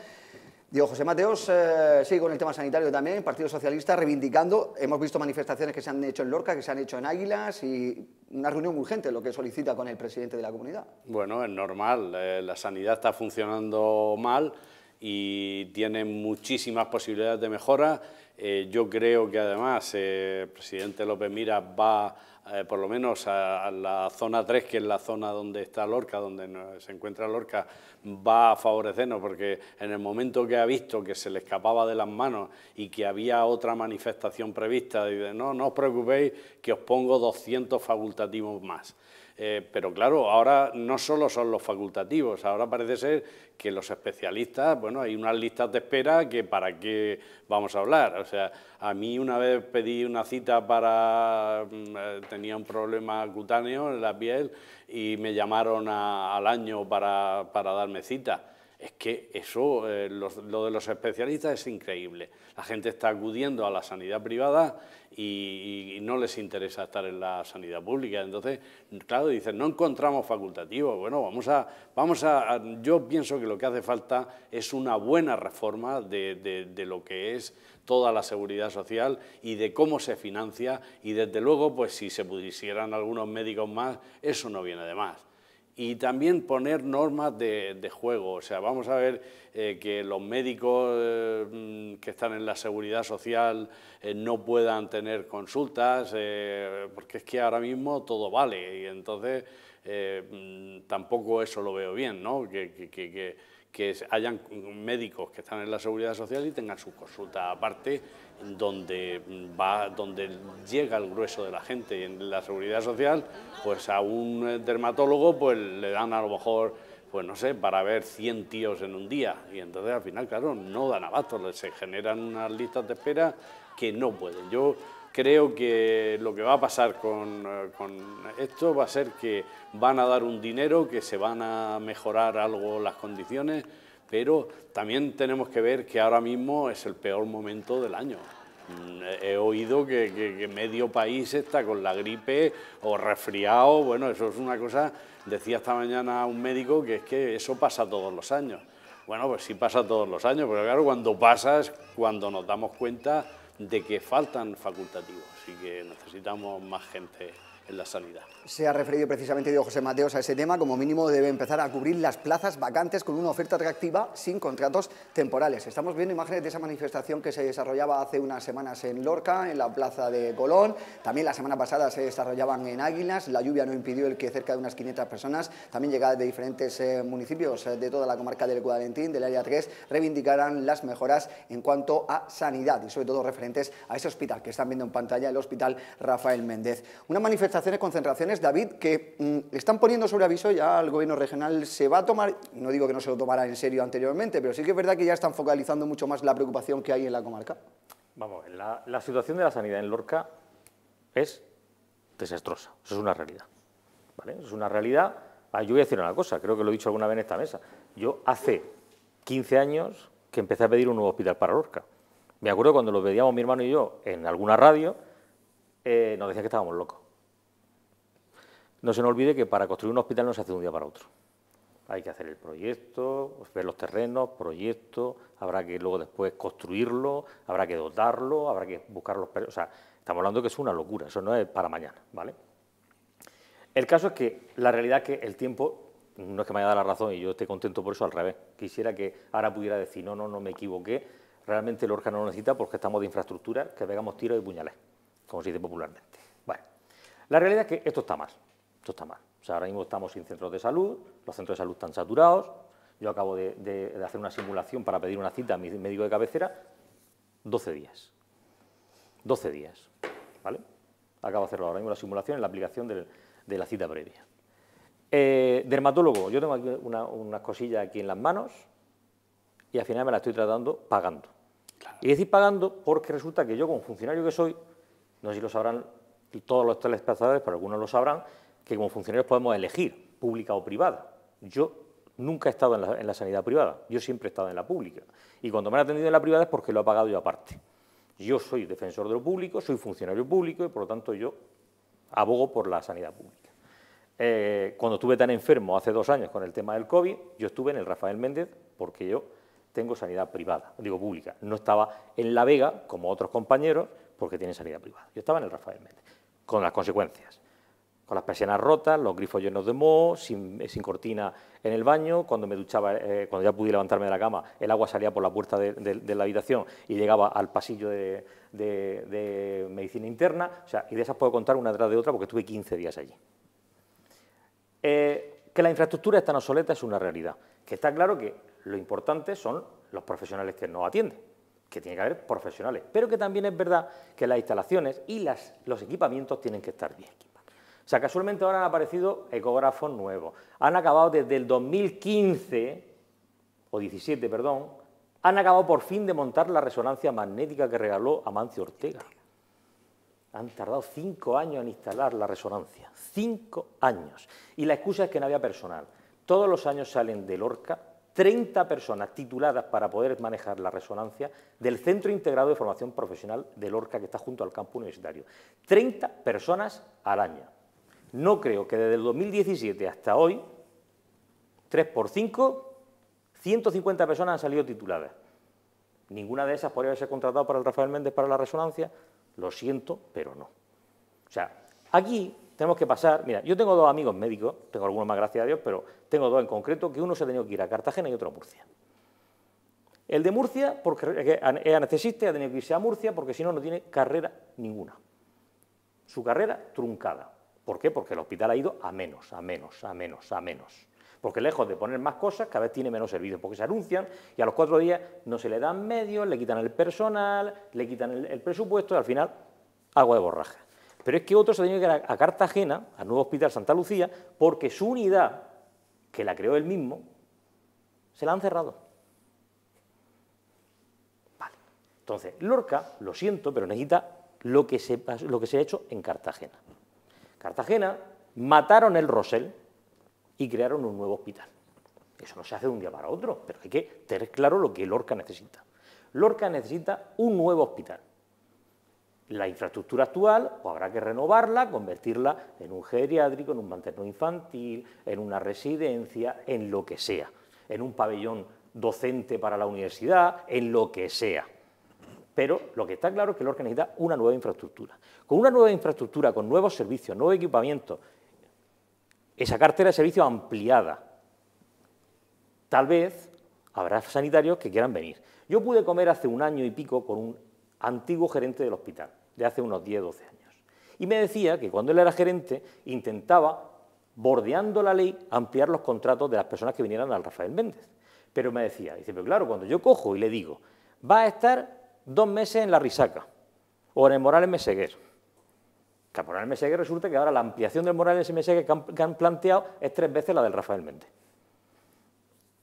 Digo, José Mateos eh, sigue con el tema sanitario también, Partido Socialista reivindicando, hemos visto manifestaciones que se han hecho en Lorca, que se han hecho en Águilas y una reunión urgente, lo que solicita con el presidente de la comunidad. Bueno, es normal, eh, la sanidad está funcionando mal, y tiene muchísimas posibilidades de mejora. Eh, yo creo que además eh, el presidente López Mira va eh, por lo menos a, la zona 3, que es la zona donde está Lorca, donde se encuentra Lorca, va a favorecernos, porque en el momento que ha visto que se le escapaba de las manos y que había otra manifestación prevista, dice, no, no os preocupéis, que os pongo 200 facultativos más. Eh, pero claro, ahora no solo son los facultativos, ahora parece ser que los especialistas, bueno, hay unas listas de espera que para qué vamos a hablar. O sea, a mí una vez pedí una cita para, mm, eh, tenía un problema cutáneo en la piel y me llamaron al año para, darme cita. Es que eso, eh, lo, de los especialistas es increíble. La gente está acudiendo a la sanidad privada y, no les interesa estar en la sanidad pública. Entonces, claro, dicen, no encontramos facultativos. Bueno, vamos a, vamos a, yo pienso que lo que hace falta es una buena reforma de, de lo que es toda la seguridad social y de cómo se financia y desde luego, pues si se pusieran algunos médicos más, eso no viene de más y también poner normas de, juego. O sea, vamos a ver eh, que los médicos eh, que están en la seguridad social eh, no puedan tener consultas, porque es que ahora mismo todo vale y entonces mm, tampoco eso lo veo bien, ¿no? que, que, que hayan médicos que están en la seguridad social y tengan su consulta aparte donde va donde llega el grueso de la gente y en la seguridad social pues a un eh, dermatólogo pues le dan a lo mejor pues no sé para ver 100 tíos en un día y entonces al final claro no dan abasto se generan unas listas de espera que no pueden yo creo que lo que va a pasar eh, con, esto va a ser que van a dar un dinero, que se van a mejorar algo las condiciones, pero también tenemos que ver que ahora mismo es el peor momento del año. Mm, eh, he oído que, que medio país está con la gripe o resfriado, bueno, eso es una cosa, decía esta mañana un médico que es que eso pasa todos los años. Bueno, pues sí pasa todos los años, pero claro, cuando pasa es cuando nos damos cuenta de que faltan facultativos y que necesitamos más gente la sanidad. Se ha referido precisamente Diego José Mateos a ese tema. Como mínimo debe empezar a cubrir las plazas vacantes con una oferta atractiva sin contratos temporales. Estamos viendo imágenes de esa manifestación que se desarrollaba hace unas semanas en Lorca, en la plaza de Colón. También la semana pasada se desarrollaban en Águilas. La lluvia no impidió el que cerca de unas 500 personas, también llegadas de diferentes eh, municipios eh, de toda la comarca del Guadalentín, del Área 3, reivindicaran las mejoras en cuanto a sanidad y sobre todo referentes a ese hospital que están viendo en pantalla, el Hospital Rafael Méndez. Una manifestación concentraciones, David, que mm, están poniendo sobre aviso ya al gobierno regional, se va a tomar, no digo que no se lo tomara en serio anteriormente, pero sí que es verdad que ya están focalizando mucho más la preocupación que hay en la comarca. Vamos, la, situación de la sanidad en Lorca es desastrosa, eso es una realidad. es una realidad, ah, yo voy a decir una cosa, creo que lo he dicho alguna vez en esta mesa, yo hace 15 años que empecé a pedir un nuevo hospital para Lorca. Me acuerdo cuando lo pedíamos mi hermano y yo en alguna radio, eh, nos decían que estábamos locos. No se nos olvide que para construir un hospital no se hace de un día para otro. Hay que hacer el proyecto, ver los terrenos, proyecto, habrá que luego después construirlo, habrá que dotarlo, habrá que buscar los... O sea, estamos hablando que es una locura, eso no es para mañana, ¿vale? El caso es que la realidad es que el tiempo no es que me haya dado la razón y yo esté contento por eso, al revés. Quisiera que ahora pudiera decir, no, no, no me equivoqué, realmente el órgano lo necesita porque estamos de infraestructura que pegamos tiros y puñales, como se dice popularmente. Bueno, la realidad es que esto está mal esto está mal. O sea, ahora mismo estamos sin centros de salud, los centros de salud están saturados, yo acabo de, hacer una simulación para pedir una cita a mi médico de cabecera, 12 días. 12 días, ¿vale? Acabo de hacerlo ahora mismo la simulación en la aplicación de la cita previa. Eh, dermatólogo, yo tengo aquí unas cosillas aquí en las manos y al final me la estoy tratando pagando. Y decir pagando porque resulta que yo como funcionario que soy, no sé si lo sabrán todos los telespectadores, pero algunos lo sabrán, que como funcionarios podemos elegir, pública o privada. Yo nunca he estado en la, sanidad privada, yo siempre he estado en la pública. Y cuando me han atendido en la privada es porque lo ha pagado yo aparte. Yo soy defensor de lo público, soy funcionario público y por lo tanto yo abogo por la sanidad pública. Eh, cuando estuve tan enfermo hace dos años con el tema del COVID, yo estuve en el Rafael Méndez porque yo tengo sanidad privada, digo pública. No estaba en La Vega, como otros compañeros, porque tienen sanidad privada. Yo estaba en el Rafael Méndez, con las consecuencias con las persianas rotas, los grifos llenos de moho, sin, eh, cortina en el baño, cuando me duchaba, eh, cuando ya pude levantarme de la cama, el agua salía por la puerta de, la habitación y llegaba al pasillo de, medicina interna, y de esas puedo contar una tras de otra porque estuve 15 días allí. Eh, que la infraestructura está tan obsoleta es una realidad, que está claro que lo importante son los profesionales que nos atienden, que tiene que haber profesionales, pero que también es verdad que las instalaciones y los equipamientos tienen que estar bien. O sea, casualmente ahora han aparecido ecógrafos nuevos. Han acabado desde el 2015, o 17, perdón, han acabado por fin de montar la resonancia magnética que regaló Amancio Ortega. Han tardado cinco años en instalar la resonancia. Cinco años. Y la excusa es que no había personal. Todos los años salen del ORCA 30 personas tituladas para poder manejar la resonancia del Centro Integrado de Formación Profesional del Lorca, que está junto al campo universitario. 30 personas al año no creo que desde el 2017 hasta hoy, 3 por 5, 150 personas han salido tituladas. Ninguna de esas podría haberse contratado para el Rafael Méndez para la resonancia. Lo siento, pero no. O sea, aquí tenemos que pasar. Mira, yo tengo dos amigos médicos, tengo algunos más, gracias a Dios, pero tengo dos en concreto, que uno se ha tenido que ir a Cartagena y otro a Murcia. El de Murcia, porque es anestesista, ha tenido que irse a Murcia porque si no, no tiene carrera ninguna. Su carrera truncada. ¿Por qué? Porque el hospital ha ido a menos, a menos, a menos, a menos. Porque lejos de poner más cosas, cada vez tiene menos servicios, porque se anuncian y a los cuatro días no se le dan medios, le quitan el personal, le quitan el, presupuesto y al final agua de borraja. Pero es que otro se ha tenido que ir a, Cartagena, al nuevo hospital Santa Lucía, porque su unidad, que la creó él mismo, se la han cerrado. Vale. Entonces, Lorca, lo siento, pero necesita lo que se ha hecho en Cartagena. Cartagena, mataron el Rosell y crearon un nuevo hospital. Eso no se hace de un día para otro, pero hay que tener claro lo que Lorca necesita. Lorca necesita un nuevo hospital. La infraestructura actual o habrá que renovarla, convertirla en un geriátrico, en un materno infantil, en una residencia, en lo que sea, en un pabellón docente para la universidad, en lo que sea. Pero lo que está claro es que Lorca necesita una nueva infraestructura. Con una nueva infraestructura, con nuevos servicios, nuevo equipamiento, esa cartera de servicios ampliada, tal vez habrá sanitarios que quieran venir. Yo pude comer hace un año y pico con un antiguo gerente del hospital, de hace unos 10, 12 años. Y me decía que cuando él era gerente intentaba, bordeando la ley, ampliar los contratos de las personas que vinieran al Rafael Méndez. Pero me decía, dice, pero claro, cuando yo cojo y le digo, va a estar dos meses en la risaca o en el Morales Meseguer. Que el Morales Meseguer resulta que ahora la ampliación del Morales Meseguer que han, planteado es tres veces la del Rafael Méndez.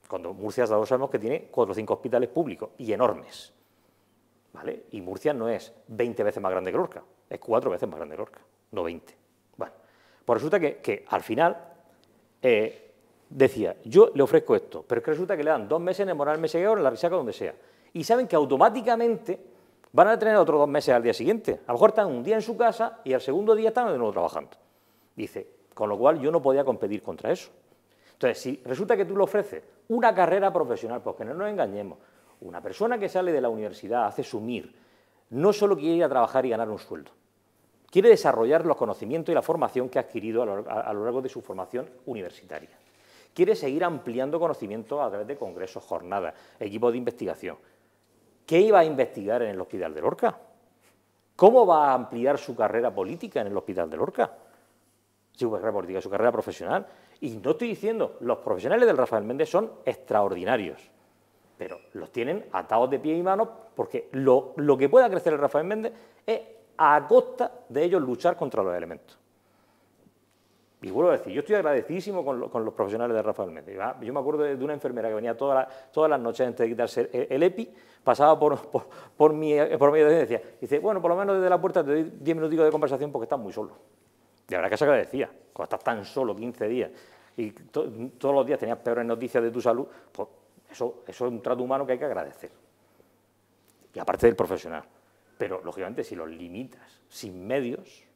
Cuando Murcia, todos sabemos que tiene cuatro o cinco hospitales públicos y enormes. ¿Vale? Y Murcia no es 20 veces más grande que Lorca, es cuatro veces más grande que Lorca, no 20. Bueno, pues resulta que, al final eh, decía, yo le ofrezco esto, pero es que resulta que le dan dos meses en el Morales Meseguer o en la risaca donde sea y saben que automáticamente van a tener otros dos meses al día siguiente. A lo mejor están un día en su casa y al segundo día están de nuevo trabajando. Dice, con lo cual yo no podía competir contra eso. Entonces, si resulta que tú le ofreces una carrera profesional, porque pues no nos engañemos, una persona que sale de la universidad hace sumir, no solo quiere ir a trabajar y ganar un sueldo, quiere desarrollar los conocimientos y la formación que ha adquirido a lo, a lo largo de su formación universitaria. Quiere seguir ampliando conocimientos a través de congresos, jornadas, equipos de investigación. ¿Qué iba a investigar en el Hospital de Lorca? ¿Cómo va a ampliar su carrera política en el Hospital de Lorca? Su pues, carrera política, su carrera profesional. Y no estoy diciendo, los profesionales del Rafael Méndez son extraordinarios, pero los tienen atados de pie y manos porque lo que pueda crecer el Rafael Méndez es a costa de ellos luchar contra los elementos. Y vuelvo a decir, yo estoy agradecidísimo con, los profesionales de Rafael Méndez. Yo me acuerdo de, una enfermera que venía todas las noches antes de quitarse el, EPI, pasaba por, por, mi, por y decía, dice, bueno, por lo menos desde la puerta te doy 10 minutitos de conversación porque estás muy solo. De verdad que se agradecía, cuando estás tan solo 15 días y todos los días tenías peores noticias de tu salud, pues eso, eso es un trato humano que hay que agradecer. Y aparte del profesional. Pero, lógicamente, si los limitas sin medios,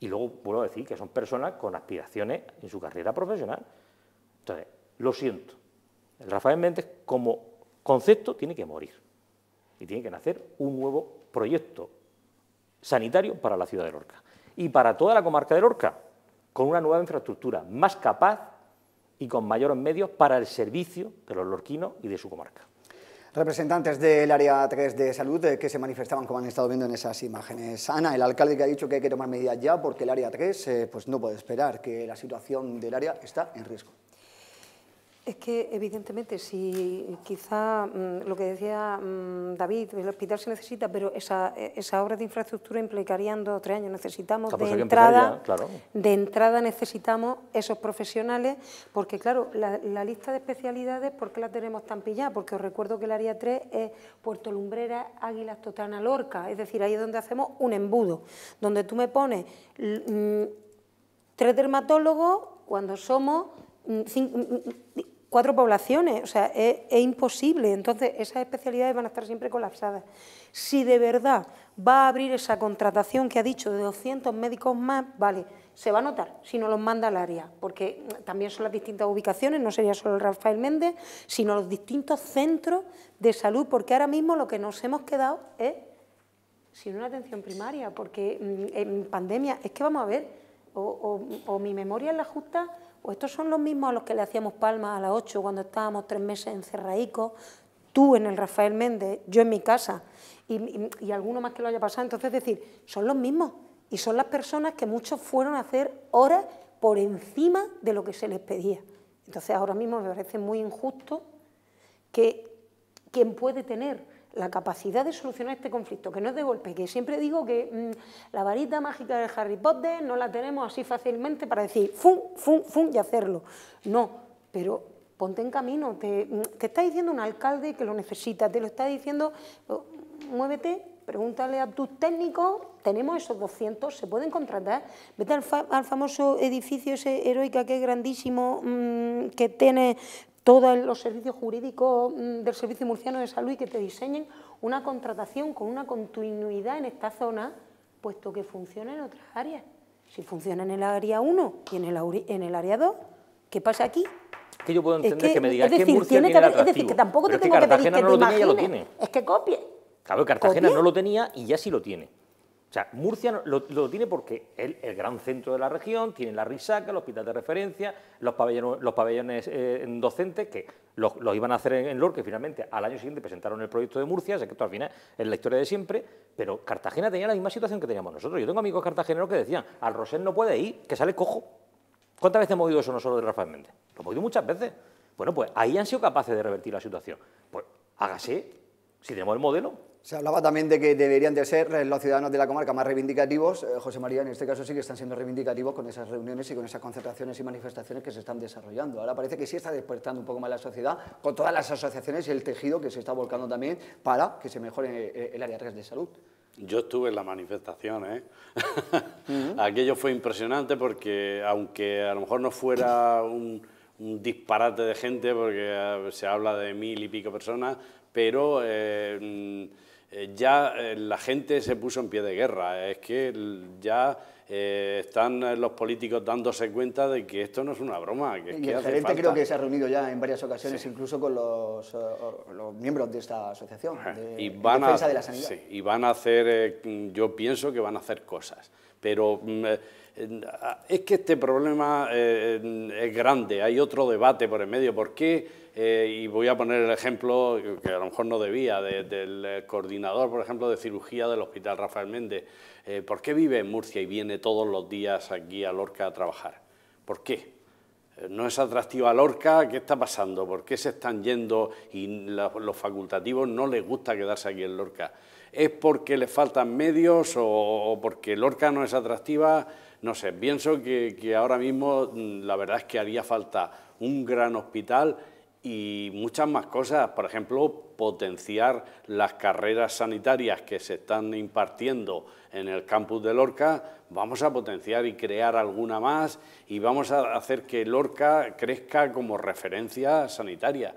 y luego vuelvo a decir que son personas con aspiraciones en su carrera profesional. Entonces, lo siento. El Rafael Méndez como concepto tiene que morir y tiene que nacer un nuevo proyecto sanitario para la ciudad de Lorca y para toda la comarca de Lorca, con una nueva infraestructura más capaz y con mayores medios para el servicio de los lorquinos y de su comarca representantes del área 3 de salud eh, que se manifestaban, como han estado viendo en esas imágenes. Ana, el alcalde que ha dicho que hay que tomar medidas ya porque el área 3 eh, pues no puede esperar, que la situación del área está en riesgo. Es que, evidentemente, si quizá mm, lo que decía mm, David, el hospital se necesita, pero esa, esa obra de infraestructura implicarían dos o tres años. Necesitamos ah, de pues entrada, de entrada necesitamos esos profesionales, porque claro, la, lista de especialidades, ¿por qué la tenemos tan pillada? Porque os recuerdo que el área 3 es Puerto Lumbrera, Águilas, Totana, Lorca, es decir, ahí es donde hacemos un embudo, donde tú me pones mm, tres dermatólogos cuando somos Mm, mm, cuatro poblaciones, o sea, es, imposible. Entonces, esas especialidades van a estar siempre colapsadas. Si de verdad va a abrir esa contratación que ha dicho de 200 médicos más, vale, se va a notar si no los manda al área, porque también son las distintas ubicaciones, no sería solo el Rafael Méndez, sino los distintos centros de salud, porque ahora mismo lo que nos hemos quedado es sin una atención primaria, porque mm, en pandemia, es que vamos a ver, o mi memoria es la justa, o pues estos son los mismos a los que le hacíamos palmas a las 8 cuando estábamos tres meses en Cerraíco, tú en el Rafael Méndez, yo en mi casa, y, alguno más que lo haya pasado. Entonces, es decir, son los mismos y son las personas que muchos fueron a hacer horas por encima de lo que se les pedía. Entonces, ahora mismo me parece muy injusto que quien puede tener la capacidad de solucionar este conflicto, que no es de golpe, que siempre digo que mm, la varita mágica de Harry Potter no la tenemos así fácilmente para decir, fum, fum, fum y hacerlo. No, pero ponte en camino, te, mm, está diciendo un alcalde que lo necesita, te lo está diciendo, oh, muévete, pregúntale a tus técnicos, tenemos esos 200, se pueden contratar, vete al, famoso edificio ese heroica que es grandísimo, mm, que tiene todos los servicios jurídicos mm, del Servicio Murciano de Salud y que te diseñen una contratación con una continuidad en esta zona, puesto que funciona en otras áreas. Si funciona en el área 1 y en el, área 2, ¿qué pasa aquí? Que yo puedo entender es que, me digas decir, que Murcia es decir, que tampoco te tengo que, que te lo lo tiene. es que copie. Claro, Cartagena no lo tenía y ya sí lo tiene. O sea, Murcia lo, tiene porque es el gran centro de la región, tiene la risaca, el hospital de referencia, los pabellones, eh, docentes que los, iban a hacer en, en LOR, finalmente al año siguiente presentaron el proyecto de Murcia, sé que esto al final es la historia de siempre, pero Cartagena tenía la misma situación que teníamos nosotros. Yo tengo amigos cartageneros que decían, al Rosel no puede ir, que sale cojo. ¿Cuántas veces hemos oído eso nosotros de Rafael Méndez? Lo hemos oído muchas veces. Bueno, pues ahí han sido capaces de revertir la situación. Pues hágase, si tenemos el modelo, se hablaba también de que deberían de ser los ciudadanos de la comarca más reivindicativos. Eh, José María, en este caso sí que están siendo reivindicativos con esas reuniones y con esas concentraciones y manifestaciones que se están desarrollando. Ahora parece que sí está despertando un poco más la sociedad con todas las asociaciones y el tejido que se está volcando también para que se mejore eh, eh, el área de salud. Yo estuve en la manifestación, Aquello fue impresionante porque, aunque a lo mejor no fuera un, disparate de gente, porque se habla de mil y pico personas, pero eh, ya eh, la gente se puso en pie de guerra, es que ya eh, están los políticos dándose cuenta de que esto no es una broma. y el creo que se ha reunido ya en varias ocasiones incluso con los, miembros de esta asociación de, y van defensa a, de la sanidad. y van a hacer, yo pienso que van a hacer cosas, pero mm, es que este problema es grande, hay otro debate por el medio, ¿por qué eh, y voy a poner el ejemplo, que a lo mejor no debía, del eh, coordinador, por ejemplo, de cirugía del Hospital Rafael Méndez. Eh, ¿Por qué vive en Murcia y viene todos los días aquí a Lorca a trabajar? ¿Por qué? no es atractiva Lorca, ¿qué está pasando? ¿Por qué se están yendo y los facultativos no les gusta quedarse aquí en Lorca? ¿Es porque les faltan medios o, porque Lorca no es atractiva? No sé, pienso que, ahora mismo mm, la verdad es que haría falta un gran hospital y muchas más cosas, por ejemplo, potenciar las carreras sanitarias que se están impartiendo en el campus de Lorca, vamos a potenciar y crear alguna más y vamos a hacer que Lorca crezca como referencia sanitaria.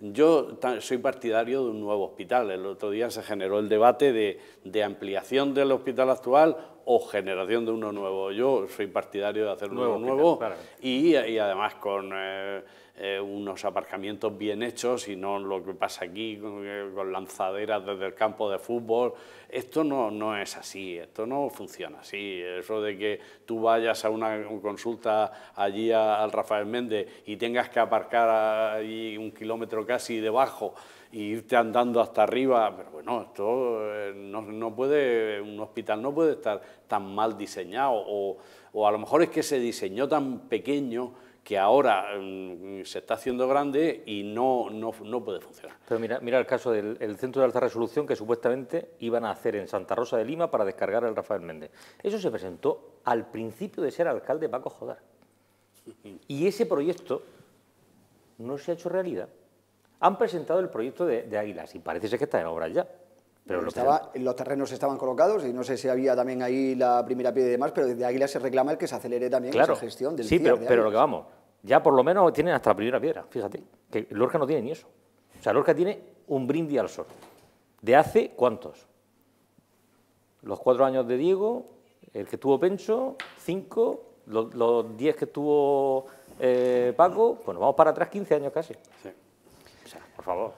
Yo soy partidario de un nuevo hospital. El otro día se generó el debate de, de ampliación del hospital actual o generación de uno nuevo. Yo soy partidario de hacer uno nuevo, y, además con eh, eh, unos aparcamientos bien hechos y no lo que pasa aquí eh, con, lanzaderas desde el campo de fútbol. Esto no, no es así, esto no funciona así. Eso de que tú vayas a una consulta allí al Rafael Méndez y tengas que aparcar allí un kilómetro casi debajo irte andando hasta arriba, pero bueno, esto eh, no, puede, un hospital no puede estar tan mal diseñado, o, a lo mejor es que se diseñó tan pequeño que ahora mm, se está haciendo grande y no, no, puede funcionar. Pero mira, mira el caso del centro de alta resolución que supuestamente iban a hacer en Santa Rosa de Lima para descargar al Rafael Méndez. Eso se presentó al principio de ser alcalde Paco Jodar. Y ese proyecto no se ha hecho realidad han presentado el proyecto de, Águilas y parece ser que está en obras ya. Pero lo estaba, los terrenos estaban colocados y no sé si había también ahí la primera piedra y demás, pero desde Águilas se reclama el que se acelere también claro, gestión del Sí, pero, pero lo que vamos, ya por lo menos tienen hasta la primera piedra, fíjate, que Lorca no tiene ni eso. O sea, Lorca tiene un brindis al sol. ¿De hace cuántos? Los cuatro años de Diego, el que tuvo Pencho, cinco, los, diez que tuvo eh, Paco, bueno, vamos para atrás 15 años casi favor.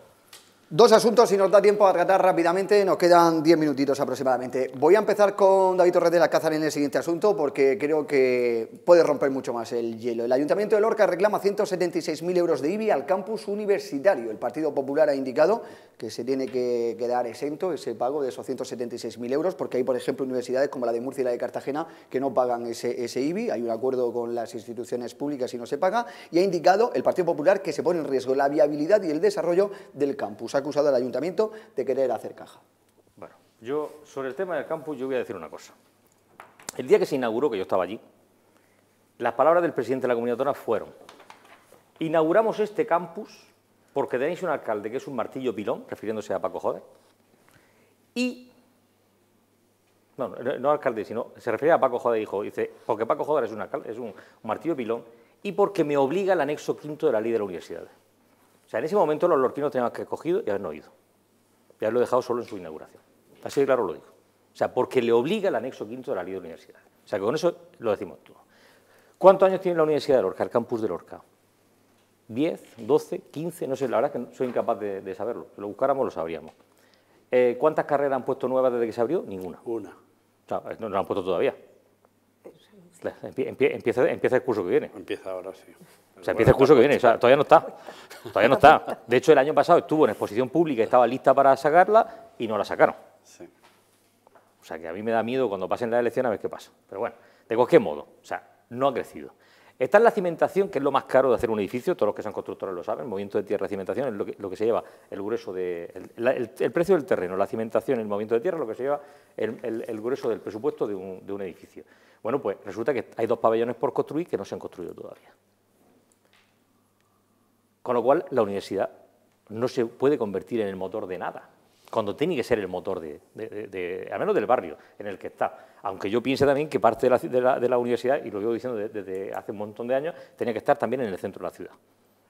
Dos asuntos, y nos da tiempo a tratar rápidamente, nos quedan diez minutitos aproximadamente. Voy a empezar con David Torres de la Cázar en el siguiente asunto, porque creo que puede romper mucho más el hielo. El Ayuntamiento de Lorca reclama 176.000 euros de IBI al campus universitario. El Partido Popular ha indicado que se tiene que quedar exento ese pago de esos 176.000 euros, porque hay, por ejemplo, universidades como la de Murcia y la de Cartagena que no pagan ese, ese IBI, hay un acuerdo con las instituciones públicas y no se paga, y ha indicado el Partido Popular que se pone en riesgo la viabilidad y el desarrollo del campus acusado al ayuntamiento de querer hacer caja. Bueno, yo sobre el tema del campus yo voy a decir una cosa. El día que se inauguró, que yo estaba allí, las palabras del presidente de la comunidad autónoma fueron inauguramos este campus porque tenéis un alcalde que es un martillo pilón, refiriéndose a Paco Joder, y... No, no, alcalde, sino se refería a Paco Joder, dijo, dice, porque Paco Joder es un, alcalde, es un martillo pilón y porque me obliga el anexo quinto de la ley de la universidad. O sea, en ese momento los lorquinos tenían que haber cogido y haber no ido. Y haberlo dejado solo en su inauguración. Así de claro lo digo. O sea, porque le obliga el anexo quinto de la ley de la universidad. O sea, que con eso lo decimos tú ¿Cuántos años tiene la Universidad de Lorca, el campus de Lorca? ¿10, 12, 15? No sé, la verdad es que soy incapaz de, saberlo. Si lo buscáramos lo sabríamos. Eh, ¿Cuántas carreras han puesto nuevas desde que se abrió? Ninguna. Una. O sea, no, no han puesto todavía. Empieza, el curso que viene. Empieza ahora, sí. O sea, empieza el curso que viene, todavía no está. Todavía no está. De hecho, el año pasado estuvo en exposición pública, estaba lista para sacarla y no la sacaron. O sea, que a mí me da miedo cuando pasen las elecciones a ver qué pasa. Pero bueno, de cualquier modo, o sea, no ha crecido. Está en la cimentación, que es lo más caro de hacer un edificio, todos los que sean constructores lo saben, el movimiento de tierra y cimentación es lo que, se lleva el grueso de... El, precio del terreno, la cimentación, el movimiento de tierra, lo que se lleva el, grueso del presupuesto de un, edificio. Bueno, pues resulta que hay dos pabellones por construir que no se han construido todavía. Con lo cual, la universidad no se puede convertir en el motor de nada cuando tiene que ser el motor, de, al menos del barrio en el que está. Aunque yo piense también que parte de la, universidad, y lo digo diciendo desde hace un montón de años, tenía que estar también en el centro de la ciudad,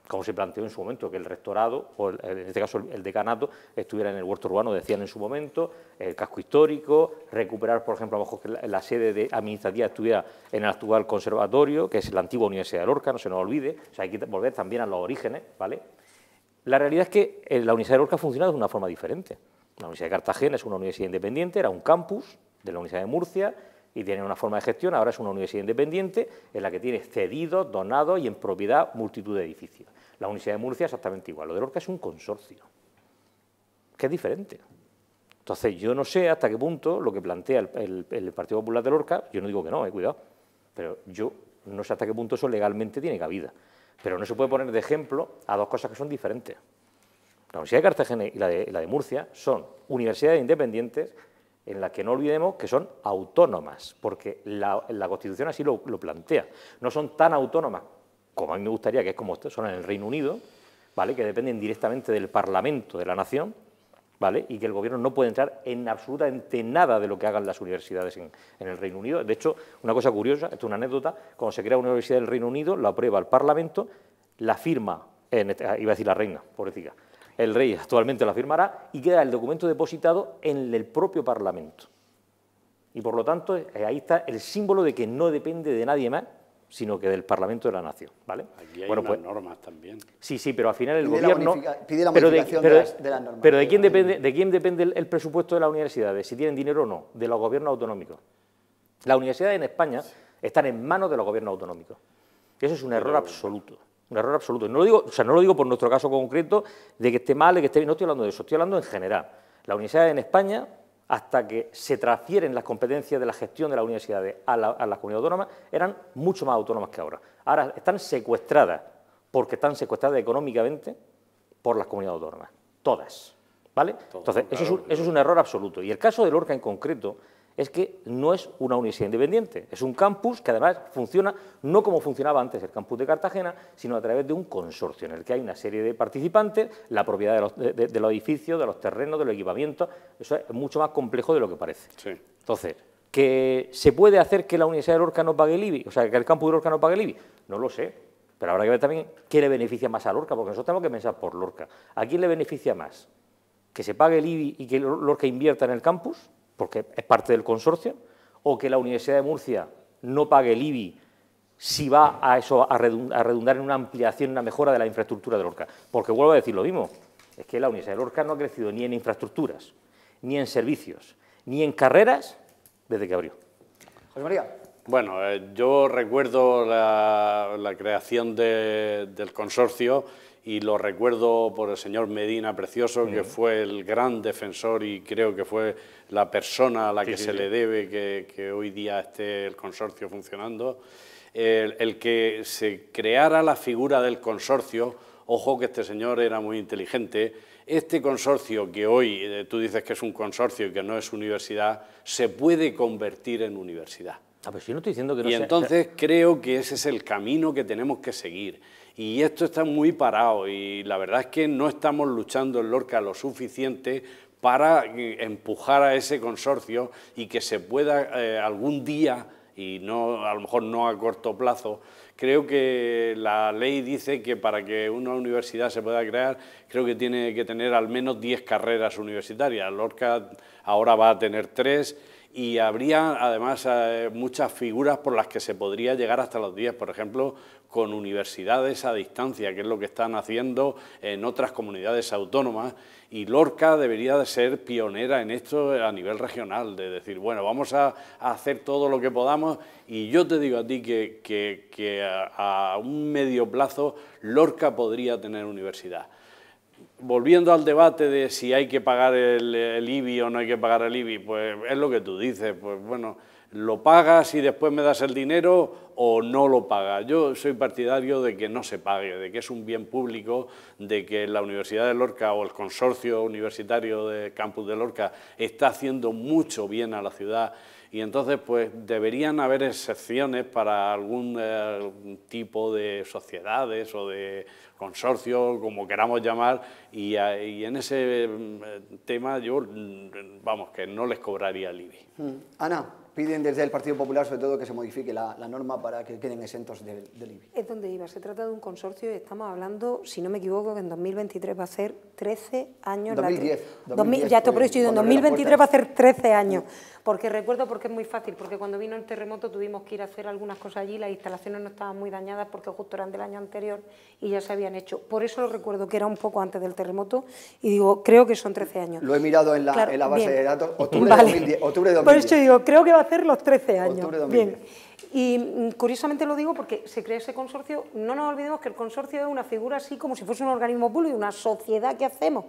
como se planteó en su momento, que el rectorado, o en este caso el decanato, estuviera en el huerto urbano, decían en su momento, el casco histórico, recuperar, por ejemplo, a lo mejor que la, sede de administrativa estuviera en el actual conservatorio, que es la antigua Universidad de Lorca, no se nos olvide, o sea, hay que volver también a los orígenes, ¿vale?, la realidad es que eh, la Universidad de Lorca ha funcionado de una forma diferente. La Universidad de Cartagena es una universidad independiente, era un campus de la Universidad de Murcia y tiene una forma de gestión, ahora es una universidad independiente en la que tiene cedidos, donado y en propiedad multitud de edificios. La Universidad de Murcia es exactamente igual, lo de Lorca es un consorcio, que es diferente. Entonces yo no sé hasta qué punto lo que plantea el, Partido Popular de Lorca, yo no digo que no, eh, cuidado, pero yo no sé hasta qué punto eso legalmente tiene cabida. Pero no se puede poner de ejemplo a dos cosas que son diferentes. La Universidad de Cartagena y la de, Murcia son universidades independientes en las que no olvidemos que son autónomas, porque la, Constitución así lo, lo, plantea. No son tan autónomas como a mí me gustaría, que es como son en el Reino Unido, ¿vale? que dependen directamente del Parlamento de la Nación, y que el gobierno no puede entrar en absolutamente nada de lo que hagan las universidades en, el Reino Unido. De hecho, una cosa curiosa, esto es una anécdota, cuando se crea una universidad del Reino Unido, la aprueba el Parlamento, la firma, este, ah, iba a decir la reina, pobrecita, el rey actualmente la firmará y queda el documento depositado en el propio Parlamento. Y por lo tanto, eh, ahí está el símbolo de que no depende de nadie más sino que del Parlamento de la Nación, ¿vale? hay pues, normas también. Sí, sí, pero al final el gobierno... pide la pero de, las, normas. Pero ¿de quién depende, de quién depende el, presupuesto de las universidades? Si tienen dinero o no, de los gobiernos autonómicos. Las universidades en España están en manos de los gobiernos autonómicos. Eso es un error absoluto. Un error absoluto. No lo digo, o sea, no lo digo por nuestro caso concreto de que esté mal, que esté bien. No estoy hablando de eso, estoy hablando en general. Las universidades en España hasta que se transfieren las competencias de la gestión de las universidades a, la, las comunidades autónomas, eran mucho más autónomas que ahora. Ahora están secuestradas, porque están secuestradas económicamente por las comunidades autónomas, todas. ¿vale? Entonces, eso, es un, eso es un error absoluto. Y el caso de Lorca en concreto es que no es una universidad independiente, es un campus que además funciona no como funcionaba antes el campus de Cartagena, sino a través de un consorcio en el que hay una serie de participantes, la propiedad de los, de, los edificios, de los terrenos, de los equipamientos, eso es mucho más complejo de lo que parece. Entonces, ¿que se puede hacer que la Universidad de Lorca no pague el IBI? O sea, que el campus de Lorca no pague el IBI, no lo sé, pero habrá que ver también qué le beneficia más a Lorca, porque nosotros tenemos que pensar por Lorca. ¿A quién le beneficia más? ¿Que se pague el IBI y que Lorca invierta en el campus? porque es parte del consorcio, o que la Universidad de Murcia no pague el IBI si va a, eso, a, redundar, en una ampliación, una mejora de la infraestructura de Lorca. Porque vuelvo a decir lo mismo, es que la Universidad de Lorca no ha crecido ni en infraestructuras, ni en servicios, ni en carreras desde que abrió. José María. Bueno, eh, yo recuerdo la, creación del consorcio y lo recuerdo por el señor Medina Precioso, que fue el gran defensor y creo que fue la persona a la que se le debe que, hoy día esté el consorcio funcionando, el, que se creara la figura del consorcio, ojo que este señor era muy inteligente, este consorcio que hoy eh, tú dices que es un consorcio y que no es universidad, se puede convertir en universidad. Ah, pues yo no estoy diciendo que no y entonces creo que ese es el camino que tenemos que seguir y esto está muy parado y la verdad es que no estamos luchando en Lorca lo suficiente para eh, empujar a ese consorcio y que se pueda eh, algún día, y no, a lo mejor no a corto plazo, creo que la ley dice que para que una universidad se pueda crear, creo que tiene que tener al menos 10 carreras universitarias. Lorca ahora va a tener tres y habría además eh, muchas figuras por las que se podría llegar hasta los 10, por ejemplo, con universidades a distancia, que es lo que están haciendo en otras comunidades autónomas, y Lorca debería de ser pionera en esto a nivel regional, de decir, bueno, vamos a, hacer todo lo que podamos, y yo te digo a ti que, que, a, un medio plazo Lorca podría tener universidad volviendo al debate de si hay que pagar el, el, IBI o no hay que pagar el IBI, pues es lo que tú dices, pues bueno, ¿Lo pagas y después me das el dinero o no lo pagas? Yo soy partidario de que no se pague, de que es un bien público, de que la Universidad de Lorca o el consorcio universitario de Campus de Lorca está haciendo mucho bien a la ciudad y entonces pues deberían haber excepciones para algún, eh, tipo de sociedades o de consorcio, como queramos llamar, y, en ese mm, tema yo, mm, vamos, que no les cobraría el IBI. Mm, Ana piden desde el Partido Popular, sobre todo, que se modifique la, norma para que queden exentos del, del IBI. Es donde iba. Se trata de un consorcio y estamos hablando, si no me equivoco, que en 2023 va a ser 13 años. 2010. La 2010 ya estoy por en 2023 va a ser 13 años porque recuerdo porque es muy fácil, porque cuando vino el terremoto tuvimos que ir a hacer algunas cosas allí, las instalaciones no estaban muy dañadas porque justo eran del año anterior y ya se habían hecho. Por eso lo recuerdo que era un poco antes del terremoto y digo, creo que son 13 años. Lo he mirado en la, base de datos, octubre, de 2010, Por eso digo, creo que va a ser los 13 años. Bien. Y mm, curiosamente lo digo porque se crea ese consorcio, no nos olvidemos que el consorcio es una figura así como si fuese un organismo público, una sociedad que hacemos.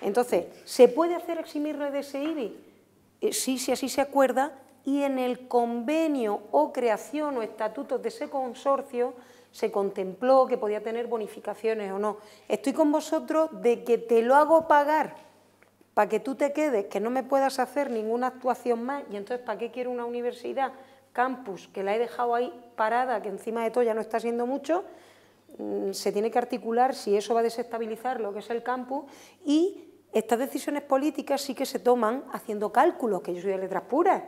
Entonces, ¿se puede hacer Eximir de ese IBI? Eh, sí, sí, así se acuerda, y en el convenio o creación o estatutos de ese consorcio se contempló que podía tener bonificaciones o no. Estoy con vosotros de que te lo hago pagar para que tú te quedes, que no me puedas hacer ninguna actuación más, y entonces ¿para qué quiero una universidad, campus, que la he dejado ahí parada, que encima de todo ya no está haciendo mucho? Mm, se tiene que articular si eso va a desestabilizar lo que es el campus y estas decisiones políticas sí que se toman haciendo cálculos, que yo soy de letras puras,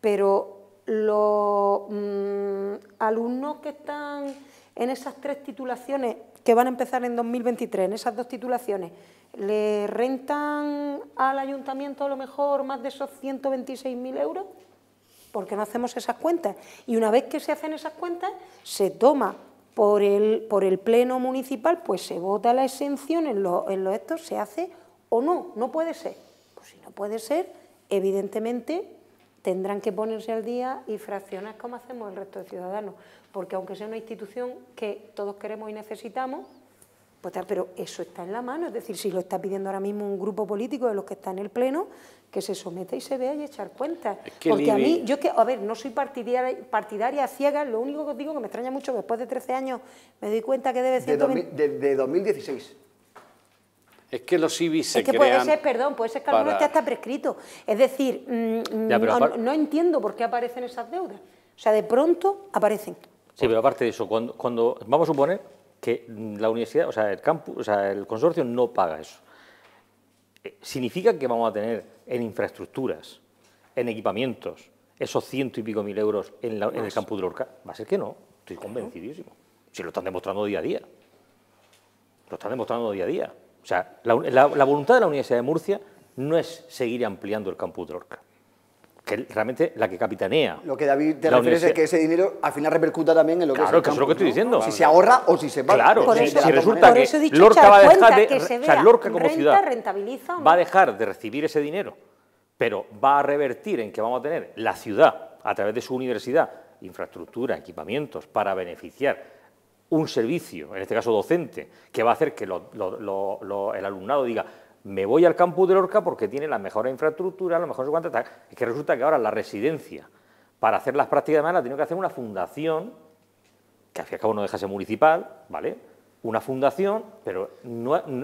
pero los mm, alumnos que están en esas tres titulaciones que van a empezar en 2023, en esas dos titulaciones, ¿le rentan al ayuntamiento a lo mejor más de esos 126.000 euros? Porque no hacemos esas cuentas. Y una vez que se hacen esas cuentas, se toma por el, Pleno Municipal, pues se vota la exención en los estos, se hace o no, no puede ser. Pues si no puede ser, evidentemente tendrán que ponerse al día y fraccionar como hacemos el resto de ciudadanos, porque aunque sea una institución que todos queremos y necesitamos, pues pero eso está en la mano, es decir, si lo está pidiendo ahora mismo un grupo político de los que está en el Pleno, que se someta y se vea y echar cuenta. porque a mí, yo que, a ver, no soy partidaria, partidaria ciega. lo único que os digo que me extraña mucho que después de 13 años me doy cuenta que debe ser... De, de 2016. Es que los IBI se crean... Es que puede ser, perdón, puede ser que no esté hasta prescrito. Es decir, mm, no, entiendo por qué aparecen esas deudas. O sea, de pronto aparecen. Sí, pero aparte de eso, cuando, vamos a suponer que la universidad, o sea, el campus, o sea, el consorcio no paga eso. Eh, significa que vamos a tener en infraestructuras, en equipamientos, esos ciento y pico mil euros en, en el ah, campus de Lorca. Va a ser que no, estoy convencidísimo. Si lo están demostrando día a día. Lo están demostrando día a día. O sea, la, voluntad de la Universidad de Murcia no es seguir ampliando el campus de Lorca, que realmente la que capitanea. Lo que David te refieres es que ese dinero al final repercuta también en lo que es el que es lo que estoy diciendo. Si se ahorra o si se va. Claro, si, resulta que Lorca va a dejar o sea, Lorca como ciudad va a dejar de recibir ese dinero, pero va a revertir en que vamos a tener la ciudad a través de su universidad infraestructura, equipamientos para beneficiar un servicio, en este caso docente, que va a hacer que el alumnado diga me voy al campus de Lorca porque tiene la mejor infraestructura, lo mejor cuenta es que resulta que ahora la residencia para hacer las prácticas de manera, ha tiene que hacer una fundación, que al fin y al cabo no deja ser municipal, ¿vale? Una fundación, pero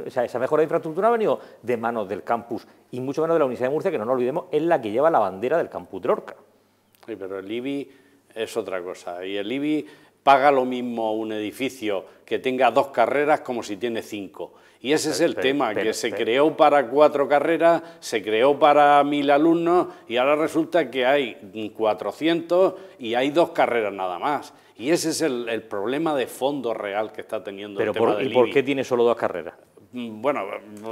esa mejora de infraestructura ha venido de manos del campus y mucho menos de la Universidad de Murcia, que no nos olvidemos, es la que lleva la bandera del campus de Lorca. Sí, pero el IBI es otra cosa. Y el IBI paga lo mismo un edificio que tenga dos carreras como si tiene cinco. Y ese es el tema, que se creó para cuatro carreras, se creó para mil alumnos y ahora resulta que hay 400 y hay dos carreras nada más. Y ese es el, problema de fondo real que está teniendo el tema ¿Y por qué tiene solo dos carreras? Mm, bueno,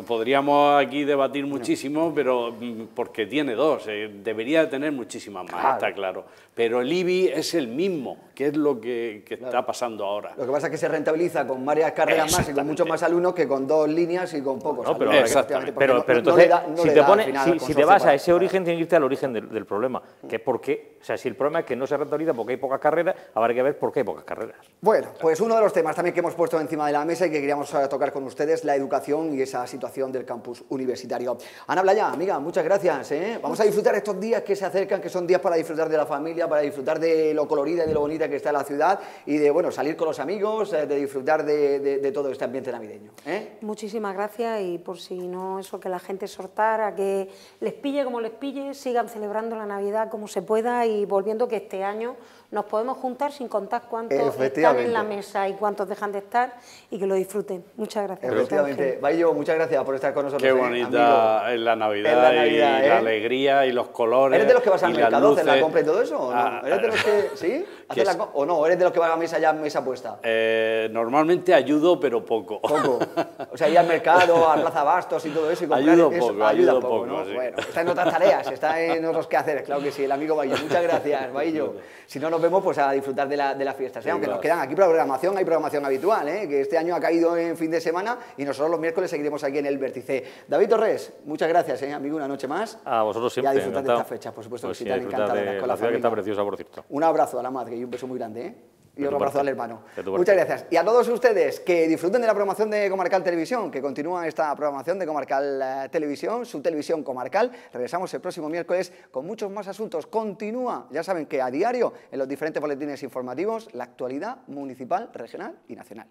podríamos aquí debatir muchísimo, pero mm, porque tiene dos, eh, debería tener muchísimas más, está claro. Pero el IBI es el mismo, que es lo que, está pasando ahora. Lo que pasa es que se rentabiliza con varias carreras más y con muchos más alumnos que con dos líneas y con pocos. No, pero, exactamente. pero, entonces, si, te, si, te vas a ese origen, tienes que irte al origen del, problema. Mm. Que es porque, o sea, si el problema es que no se rentabiliza porque hay pocas carreras, habrá que ver por qué hay pocas carreras. Bueno, pues uno de los temas también que hemos puesto encima de la mesa y que queríamos eh, tocar con ustedes, la educación y esa situación del campus universitario. Ana Blaya, amiga, muchas gracias. ¿eh? Vamos a disfrutar estos días que se acercan, que son días para disfrutar de la familia para disfrutar de lo colorida y de lo bonita que está la ciudad y de bueno salir con los amigos, eh, de disfrutar de, todo este ambiente navideño. ¿eh? Muchísimas gracias y por si no eso que la gente sortara, que les pille como les pille, sigan celebrando la Navidad como se pueda y volviendo que este año nos podemos juntar sin contar cuántos están en la mesa y cuántos dejan de estar y que lo disfruten. Muchas gracias. Efectivamente. Bayo, muchas gracias por estar con nosotros. Qué eh, bonita la Navidad, en la Navidad y la ¿eh? alegría y los colores. ¿Eres de los que vas al mercado a hacer la compra y todo eso? ¿O no? Ah, ¿Eres de los que, ah, ¿Sí? Que ¿O no? ¿Eres de los que van a mesa ya mesa puesta? Eh, normalmente ayudo, pero poco. Poco. O sea, ir al mercado, a Plaza Bastos y todo eso. Y comprar ayudo eso. poco, ayuda ayudo poco. Bueno, está en otras tareas, está en otros quehaceres, claro que sí. El amigo Bayo. Muchas gracias, Bayo. Si no nos vemos pues, a disfrutar de la, de fiesta. aunque nos quedan aquí programación, hay programación habitual, ¿eh? que este año ha caído en fin de semana y nosotros los miércoles seguiremos aquí en el vértice. David Torres, muchas gracias, ¿eh? amigo, una noche más. A vosotros siempre. Y a disfrutar de esta fecha, por supuesto, pues que visitar sí, la, que está preciosa, por cierto. Un abrazo a la madre y un beso muy grande. ¿eh? y otro abrazo al hermano. Muchas gracias. Y a todos ustedes que disfruten de la programación de Comarcal Televisión, que continúa esta programación de Comarcal eh, Televisión, su televisión comarcal. Regresamos el próximo miércoles con muchos más asuntos. Continúa, ya saben que a diario en los diferentes boletines informativos, la actualidad municipal, regional y nacional.